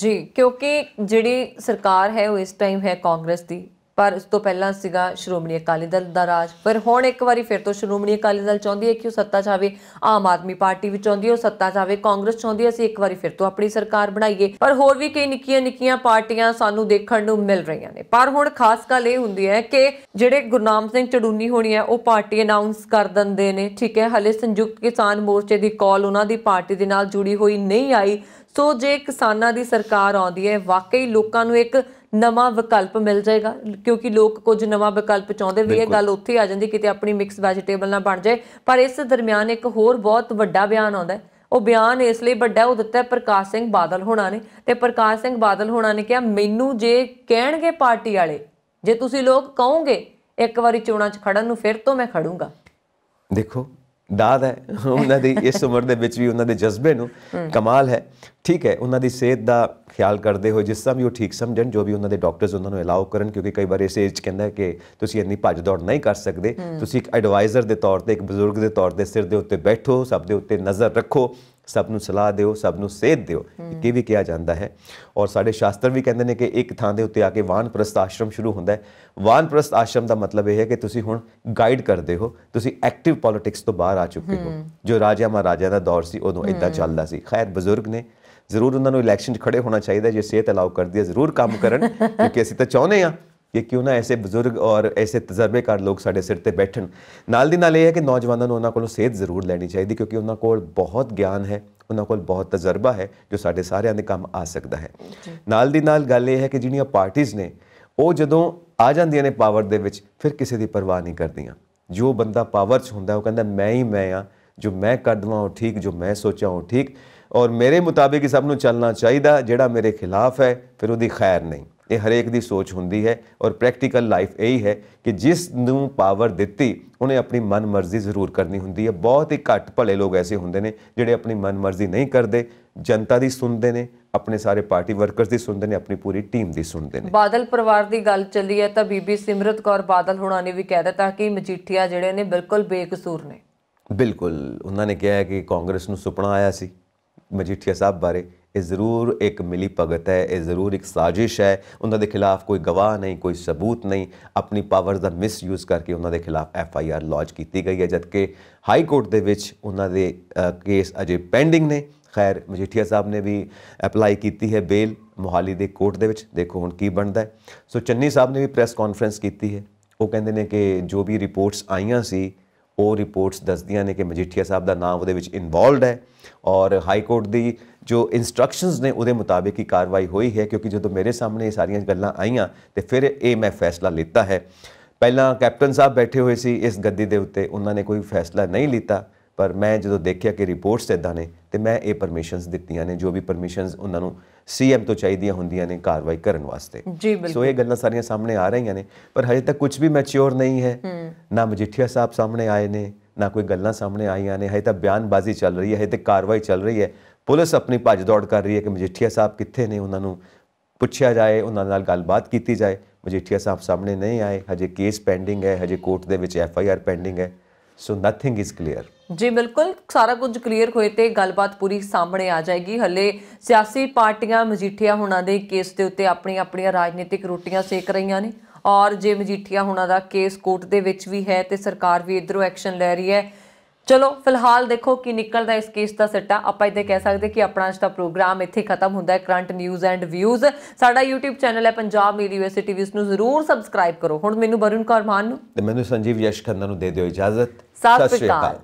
ਜੀ ਕਿਉਂਕਿ ਜਿਹੜੀ ਸਰਕਾਰ ਹੈ ਉਹ ਇਸ ਟਾਈਮ ਹੈ ਕਾਂਗਰਸ ਦੀ ਪਰ ਉਸ ਤੋਂ ਪਹਿਲਾਂ ਸੀਗਾ ਸ਼੍ਰੋਮਣੀ ਅਕਾਲੀ ਦਲ ਦਾ ਰਾਜ ਪਰ ਹੁਣ ਇੱਕ ਵਾਰੀ ਫਿਰ ਤੋਂ ਸ਼੍ਰੋਮਣੀ ਅਕਾਲੀ ਦਲ ਚਾਹੁੰਦੀ ਹੈ ਕਿ ਉਹ ਸੱਤਾ ਚਾਵੇ ਆਮ ਆਦਮੀ ਪਾਰਟੀ ਵੀ ਚਾਹੁੰਦੀ ਹੈ ਉਹ ਸੱਤਾ ਚਾਵੇ ਕਾਂਗਰਸ ਚਾਹੁੰਦੀ ਹੈ ਅਸੀਂ ਇੱਕ ਵਾਰੀ ਫਿਰ ਤੋਂ ਆਪਣੀ ਸਰਕਾਰ ਬਣਾਈਏ ਪਰ ਹੋਰ ਵੀ ਕਈ ਨਿੱਕੀਆਂ-ਨਿੱਕੀਆਂ ਪਾਰਟੀਆਂ ਸਾਨੂੰ ਦੇਖਣ ਨੂੰ ਮਿਲ ਰਹੀਆਂ ਨੇ ਪਰ ਹੁਣ ਖਾਸ ਗੱਲ ਇਹ ਹੁੰਦੀ ਹੈ ਕਿ ਜਿਹੜੇ ਗੁਰਨਾਮ ਸਿੰਘ ਚੜੂਨੀ ਹੋਣੀ ਹੈ ਉਹ ਪਾਰਟੀ ਅਨਾਉਂਸ ਕਰ ਦਿੰਦੇ ਨੇ ਠੀਕ ਹੈ ਹਲੇ ਸੰਯੁਕਤ ਕਿਸਾਨ ਮੋਰਚੇ ਦੀ ਕਾਲ ਉਹਨਾਂ ਦੀ ਪਾਰਟੀ ਦੇ ਨਾਲ ਜੁੜੀ ਹੋਈ ਨਹੀਂ ਆਈ ਸੋ ਜੇ ਕਿਸਾਨਾਂ ਦੀ ਸਰਕਾਰ ਆਉਂਦੀ ਹੈ ਵਾਕਈ ਲੋਕਾਂ ਨੂੰ ਇੱਕ ਨਵਾਂ ਵਿਕਲਪ ਮਿਲ ਜਾਏਗਾ ਕਿਉਂਕਿ ਲੋਕ ਕੁਝ ਨਵਾਂ ਵਿਕਲਪ ਚਾਹੁੰਦੇ ਵੀ ਇਹ ਗੱਲ ਉੱਥੇ ਆ ਜਾਂਦੀ ਕਿਤੇ ਆਪਣੀ ਮਿਕਸ ਵੈਜੀਟੇਬਲ ਨਾ ਬਣ ਜਾਏ ਪਰ ਇਸ ਦਰਮਿਆਨ ਇੱਕ ਹੋਰ ਬਹੁਤ ਵੱਡਾ ਬਿਆਨ ਆਉਂਦਾ ਉਹ ਬਿਆਨ ਇਸ ਲਈ ਵੱਡਾ ਉਹ ਦਿੱਤਾ ਪ੍ਰਕਾਸ਼ ਸਿੰਘ ਬਾਦਲ ਹੋਣਾ ਨੇ ਤੇ ਪ੍ਰਕਾਸ਼ ਸਿੰਘ ਬਾਦਲ ਹੋਣਾ ਨੇ ਕਿਹਾ ਮੈਨੂੰ ਜੇ ਕਹਿਣਗੇ ਪਾਰਟੀ ਵਾਲੇ ਜੇ ਤੁਸੀਂ ਲੋਕ ਕਹੋਗੇ ਇੱਕ ਵਾਰੀ ਚੋਣਾਂ 'ਚ ਖੜਨ ਨੂੰ ਫਿਰ ਤੋਂ ਮੈਂ ਖੜੂੰਗਾ ਦੇਖੋ ਦਾਦ ਹੈ ਉਹਨਾਂ ਦੀ ਇਸ ਉਮਰ ਦੇ ਵਿੱਚ ਵੀ ਉਹਨਾਂ ਦੇ ਜਜ਼ਬੇ ਨੂੰ ਕਮਾਲ ਹੈ ਠੀਕ ਹੈ ਉਹਨਾਂ ਦੀ ਸਿਹਤ ਦਾ ਖਿਆਲ ਕਰਦੇ ਹੋਏ ਜਿਸ ਤਰ੍ਹਾਂ ਵੀ ਉਹ ਠੀਕ ਸਮਝਣ ਜੋ ਵੀ ਉਹਨਾਂ ਦੇ ਡਾਕਟਰਸ ਉਹਨਾਂ ਨੂੰ ਅਲਾਉ ਕਰਨ ਕਿਉਂਕਿ ਕਈ ਵਾਰ ਇਸ ਏਜ ਕਹਿੰਦਾ ਕਿ ਤੁਸੀਂ ਇੰਨੀ ਭੱਜ ਦੌੜ ਨਹੀਂ ਕਰ ਸਕਦੇ ਤੁਸੀਂ ਇੱਕ ਐਡਵਾਈਜ਼ਰ ਦੇ ਤੌਰ ਤੇ ਇੱਕ ਬਜ਼ੁਰਗ ਦੇ ਤੌਰ ਤੇ ਸਿਰ ਦੇ ਉੱਤੇ ਬੈਠੋ ਸਭ ਦੇ ਉੱਤੇ ਨਜ਼ਰ ਰੱਖੋ ਸਭ ਨੂੰ ਸਲਾਹ ਦਿਓ ਸਭ ਨੂੰ ਸੇਧ ਦਿਓ ਇਹ ਵੀ ਕਿਹਾ ਜਾਂਦਾ ਹੈ ਔਰ ਸਾਡੇ ਸ਼ਾਸਤਰ ਵੀ ਕਹਿੰਦੇ ਨੇ ਕਿ ਇੱਕ ਥਾਂ ਦੇ ਉੱਤੇ ਆ ਕੇ ਵਾਨਪ੍ਰਸਤ ਆਸ਼ਰਮ ਸ਼ੁਰੂ ਹੁੰਦਾ ਹੈ ਵਾਨਪ੍ਰਸਤ ਆਸ਼ਰਮ ਦਾ ਮਤਲਬ ਇਹ ਹੈ ਕਿ ਤੁਸੀਂ ਹੁਣ ਗਾਈਡ ਕਰਦੇ ਹੋ ਤੁਸੀਂ ਐਕਟਿਵ ਪੋਲਿਟਿਕਸ ਤੋਂ ਬਾਹਰ ਆ ਚੁੱਕੇ ਹੋ ਜੋ ਰਾਜਾ ਮਹਾਰਾਜਾ ਦਾ ਦੌਰ ਸੀ ਉਦੋਂ ਇਦਾਂ ਚੱਲਦਾ ਸੀ ਖੈਰ ਬਜ਼ੁਰਗ ਨੇ ਜ਼ਰੂਰ ਉਹਨਾਂ ਨੂੰ ਇਲੈਕਸ਼ਨ 'ਚ ਖੜੇ ਹੋਣਾ ਚਾਹੀਦਾ ਜੇ ਸਿਹਤ ਅਲਾਉ ਕਰਦੀ ਹੈ ਜ਼ਰੂਰ ਕੰਮ ਕਰਨ (laughs) ਕਿਉਂਕਿ ਅਸੀਂ ਤਾਂ ਚਾਹੁੰਦੇ ਆ ਕਿ ਕਿਉਂ ਨਾ ਐਸੇ ਬਜ਼ੁਰਗ ਔਰ ਐਸੇ ਤਜਰਬੇਕਾਰ ਲੋਕ ਸਾਡੇ ਸਿਰ ਤੇ ਬੈਠਣ ਨਾਲ ਦੀ ਨਾਲ ਇਹ ਹੈ ਕਿ ਨੌਜਵਾਨਾਂ ਨੂੰ ਉਹਨਾਂ ਕੋਲੋਂ ਸੇਧ ਜ਼ਰੂਰ ਲੈਣੀ ਚਾਹੀਦੀ ਕਿਉਂਕਿ ਉਹਨਾਂ ਕੋਲ ਬਹੁਤ ਗਿਆਨ ਹੈ ਉਹਨਾਂ ਕੋਲ ਬਹੁਤ ਤਜਰਬਾ ਹੈ ਜੋ ਸਾਡੇ ਸਾਰਿਆਂ ਦੇ ਕੰਮ ਆ ਸਕਦਾ ਹੈ ਨਾਲ ਦੀ ਨਾਲ ਗੱਲ ਇਹ ਹੈ ਕਿ ਜਿਹੜੀਆਂ ਪਾਰਟੀਆਂ ਨੇ ਉਹ ਜਦੋਂ ਆ ਜਾਂਦੀਆਂ ਨੇ ਪਾਵਰ ਦੇ ਵਿੱਚ ਫਿਰ ਕਿਸੇ ਦੀ ਪਰਵਾਹ ਨਹੀਂ ਕਰਦੀਆਂ ਜੋ ਬੰਦਾ ਪਾਵਰ 'ਚ ਹੁੰਦਾ ਉਹ ਕਹਿੰਦਾ ਮੈਂ ਹੀ ਮੈਂ ਆ ਜੋ ਮੈਂ ਕਰ ਦਵਾਂ ਉਹ ਠੀਕ ਜੋ ਮੈਂ ਸੋਚਾਂ ਉਹ ਠੀਕ ਔਰ ਮੇਰੇ ਮੁਤਾਬਿਕ ਹੀ ਸਭ ਨੂੰ ਚੱਲਣਾ ਚਾਹੀਦਾ ਜਿਹੜਾ ਮੇਰੇ ਖਿਲਾਫ ਹੈ ਫਿਰ ਉਹਦੀ ਖੈਰ ਨਹੀਂ ਇਹ ਹਰੇਕ ਦੀ ਸੋਚ ਹੁੰਦੀ ਹੈ ਔਰ ਪ੍ਰੈਕਟੀਕਲ ਲਾਈਫ ਇਹ ਹੀ ਹੈ ਕਿ ਜਿਸ ਨੂੰ ਪਾਵਰ ਦਿੱਤੀ ਉਹਨੇ ਆਪਣੀ ਮਨਮਰਜ਼ੀ ਜ਼ਰੂਰ ਕਰਨੀ ਹੁੰਦੀ ਹੈ ਬਹੁਤ ਹੀ ਘੱਟ ਭਲੇ ਲੋਕ ਐਸੇ ਹੁੰਦੇ ਨੇ ਜਿਹੜੇ ਆਪਣੀ ਮਨਮਰਜ਼ੀ ਨਹੀਂ ਕਰਦੇ ਜਨਤਾ ਦੀ ਸੁਣਦੇ ਨੇ ਆਪਣੇ ਸਾਰੇ ਪਾਰਟੀ ਵਰਕਰਸ ਦੀ ਸੁਣਦੇ ਨੇ ਆਪਣੀ ਪੂਰੀ ਟੀਮ ਦੀ ਸੁਣਦੇ ਨੇ ਬਾਦਲ ਪਰਿਵਾਰ ਦੀ ਗੱਲ ਚੱਲੀ ਹੈ ਤਾਂ ਬੀਬੀ ਸਿਮਰਤ ਕੌਰ ਬਾਦਲ ਹੁਣਾਂ ਨੇ ਵੀ ਕਹਿ ਦਿੱਤਾ ਕਿ ਮਜੀਠੀਆ ਜਿਹੜੇ ਨੇ ਬਿਲਕੁਲ ਬੇਕਸੂਰ ਨੇ ਬਿਲਕੁਲ ਉਹਨਾਂ ਨੇ ਕਿਹਾ ਕਿ ਕਾਂਗਰਸ ਨੂੰ ਸੁਪਨਾ ਆਇਆ ਸੀ ਮਜੀਠੀਆ ਸਾਹਿਬ ਬਾਰੇ ਇਹ ਜ਼ਰੂਰ ਇੱਕ ਮਿਲੀ ਭਗਤ ਹੈ ਇਹ ਜ਼ਰੂਰ ਇੱਕ ਸਾਜ਼ਿਸ਼ ਹੈ ਉਹਨਾਂ ਦੇ ਖਿਲਾਫ ਕੋਈ ਗਵਾਹ ਨਹੀਂ ਕੋਈ ਸਬੂਤ ਨਹੀਂ ਆਪਣੀ ਪਾਵਰ ਦਾ ਮਿਸਯੂਜ਼ ਕਰਕੇ ਉਹਨਾਂ ਦੇ ਖਿਲਾਫ ਐਫ ਆਈ ਆਰ ਲੌਂਚ ਕੀਤੀ ਗਈ ਹੈ ਜਦਕਿ ਹਾਈ ਕੋਰਟ ਦੇ ਵਿੱਚ ਉਹਨਾਂ ਦੇ ਕੇਸ ਅਜੇ ਪੈਂਡਿੰਗ ਨੇ ਖੈਰ ਮਜੀਠੀਆ ਸਾਹਿਬ ਨੇ ਵੀ ਅਪਲਾਈ ਕੀਤੀ ਹੈ ਬੇਲ ਮੁਹਾਲੀ ਦੇ ਕੋਰਟ ਦੇ ਵਿੱਚ ਦੇਖੋ ਹੁਣ ਕੀ ਬਣਦਾ ਹੈ ਸੋ ਚੰਨੀ ਸਾਹਿਬ ਨੇ ਵੀ ਪ੍ਰੈਸ ਕਾਨਫਰੰਸ ਕੀਤੀ ਹੈ ਉਹ ਕਹਿੰਦੇ ਨੇ ਕਿ ਜੋ ਵੀ ਰਿਪੋਰਟਸ ਆਈਆਂ ਸੀ ਉਹ ਰਿਪੋਰਟਸ ਦੱਸਦੀਆਂ ਨੇ ਕਿ ਮਜੀਠੀਆ ਸਾਹਿਬ ਦਾ ਨਾਮ ਉਹਦੇ ਵਿੱਚ ਇਨਵੋਲਡ ਹੈ ਔਰ ਹਾਈ ਕੋਰਟ ਦੀ ਜੋ ਇਨਸਟਰਕਸ਼ਨਸ ਨੇ ਉਹਦੇ ਮੁਤਾਬਿਕ ਹੀ ਕਾਰਵਾਈ ਹੋਈ ਹੈ ਕਿਉਂਕਿ ਜਦੋਂ ਮੇਰੇ ਸਾਹਮਣੇ ਇਹ ਸਾਰੀਆਂ ਗੱਲਾਂ ਆਈਆਂ ਤੇ ਫਿਰ ਇਹ ਮੈਂ ਫੈਸਲਾ ਲਿੱਤਾ ਹੈ ਪਹਿਲਾਂ ਕੈਪਟਨ ਸਾਹਿਬ ਬੈਠੇ ਹੋਏ ਸੀ ਇਸ ਗੱਦੀ ਦੇ ਉੱਤੇ ਉਹਨਾਂ ਨੇ ਕੋਈ ਫੈਸਲਾ ਨਹੀਂ ਲਿੱਤਾ ਪਰ ਮੈਂ ਜਦੋਂ ਦੇਖਿਆ ਕਿ ਰਿਪੋਰਟਸ ਇਦਾਂ ਨੇ ਤੇ ਮੈਂ ਇਹ ਪਰਮਿਸ਼ਨਸ ਦਿੱਤੀਆਂ ਨੇ ਜੋ ਵੀ ਪਰਮਿਸ਼ਨਸ ਉਹਨਾਂ ਨੂੰ ਸੀਐਮ ਤੋਂ ਚਾਹੀਦੀਆਂ ਹੁੰਦੀਆਂ ਨੇ ਕਾਰਵਾਈ ਕਰਨ ਵਾਸਤੇ ਸੋ ਇਹ ਗੱਲਾਂ ਸਾਰੀਆਂ ਸਾਹਮਣੇ ਆ ਰਹੀਆਂ ਨੇ ਪਰ ਹਜੇ ਤੱਕ ਕੁਝ ਵੀ ਮੈਚੁਰ ਨਹੀਂ ਹੈ ਨਾ ਮਜੀਠੀਆ ਸਾਹਿਬ ਸਾਹਮਣੇ ਆਏ ਨੇ ਨਾ ਕੋਈ ਗੱਲਾਂ ਸਾਹਮਣੇ ਆਈਆਂ ਨੇ ਹਜੇ ਤਾਂ ਬਿਆਨਬਾਜ਼ੀ ਚੱਲ ਰਹੀ ਹੈ ਹਜੇ ਤੱਕ ਕਾਰਵਾਈ ਚੱਲ ਰਹੀ ਹੈ ਪੁਲਿਸ ਆਪਣੀ ਭੱਜ ਦੌੜ ਕਰ ਰਹੀ ਹੈ ਕਿ ਮਜੀਠੀਆ ਸਾਹਿਬ ਕਿੱਥੇ ਨੇ ਉਹਨਾਂ ਨੂੰ ਪੁੱਛਿਆ ਜਾਏ ਉਹਨਾਂ ਨਾਲ ਗੱਲਬਾਤ ਕੀਤੀ ਜਾਏ ਮਜੀਠੀਆ ਸਾਹਿਬ ਸਾਹਮਣੇ ਨਹੀਂ ਆਏ ਹਜੇ ਕੇਸ ਪੈਂਡਿੰਗ ਹੈ ਹਜੇ ਕੋਰਟ ਦੇ ਵਿੱਚ ਐਫ ਆਈ ਆਰ ਪੈਂਡਿੰਗ ਹੈ ਸੋ ਨਥਿੰਗ ਇਜ਼ ਕਲੀਅਰ ਜੀ ਬਿਲਕੁਲ ਸਾਰਾ ਕੁਝ ਕਲੀਅਰ ਹੋਏ ਤੇ ਗੱਲਬਾਤ ਪੂਰੀ ਸਾਹਮਣੇ ਆ ਜਾਏਗੀ ਹੱਲੇ ਸਿਆਸੀ ਪਾਰਟੀਆਂ ਮਜੀਠੀਆ ਹੁਣਾਂ ਦੇ ਕੇਸ ਦੇ ਉੱਤੇ ਆਪਣੀਆਂ ਆਪਣੀਆਂ ਰਾਜਨੀਤਿਕ ਰੋਟੀਆਂ ਸੇਕ ਰਹੀਆਂ ਨੇ ਔਰ ਜੇ ਮਜੀਠੀਆ ਹੁਣਾਂ ਦਾ ਕੇਸ ਕੋਰਟ ਦੇ ਵਿੱਚ ਵੀ ਹੈ ਤੇ ਸਰਕਾਰ ਵੀ ਇਧਰੋਂ ਐਕਸ਼ਨ ਲੈ ਰਹੀ ਹੈ ਚਲੋ ਫਿਲਹਾਲ ਦੇਖੋ ਕੀ ਨਿਕਲਦਾ ਇਸ ਕੇਸ ਦਾ ਸੱਟਾ ਆਪਾਂ ਇੱਥੇ ਕਹਿ ਸਕਦੇ ਕਿ ਆਪਣਾ ਅੱਜ ਦਾ ਪ੍ਰੋਗਰਾਮ ਇੱਥੇ ਖਤਮ ਹੁੰਦਾ ਹੈ ਕਰੰਟ ਨਿਊਜ਼ ਐਂਡ ਵਿਊਜ਼ ਸਾਡਾ YouTube ਚੈਨਲ ਹੈ ਪੰਜਾਬ ਮੀਡੀਆ ਯੂਨੀਵਰਸਿਟੀ ਇਸ ਨੂੰ ਜ਼ਰੂਰ ਸਬਸਕ੍ਰਾਈਬ ਕਰੋ ਹੁਣ ਮੈਨੂੰ ਵਰੁਣ ਕੌਰ ਮਾਨ ਨੂੰ ਤੇ ਮੈਨੂੰ ਸੰਜੀਵ ਯਸ਼ ਨੂੰ ਦੇ ਦਿਓ ਇਜਾਜ਼ਤ ਸਤਿ ਸ਼੍ਰੀ ਅਕਾਲ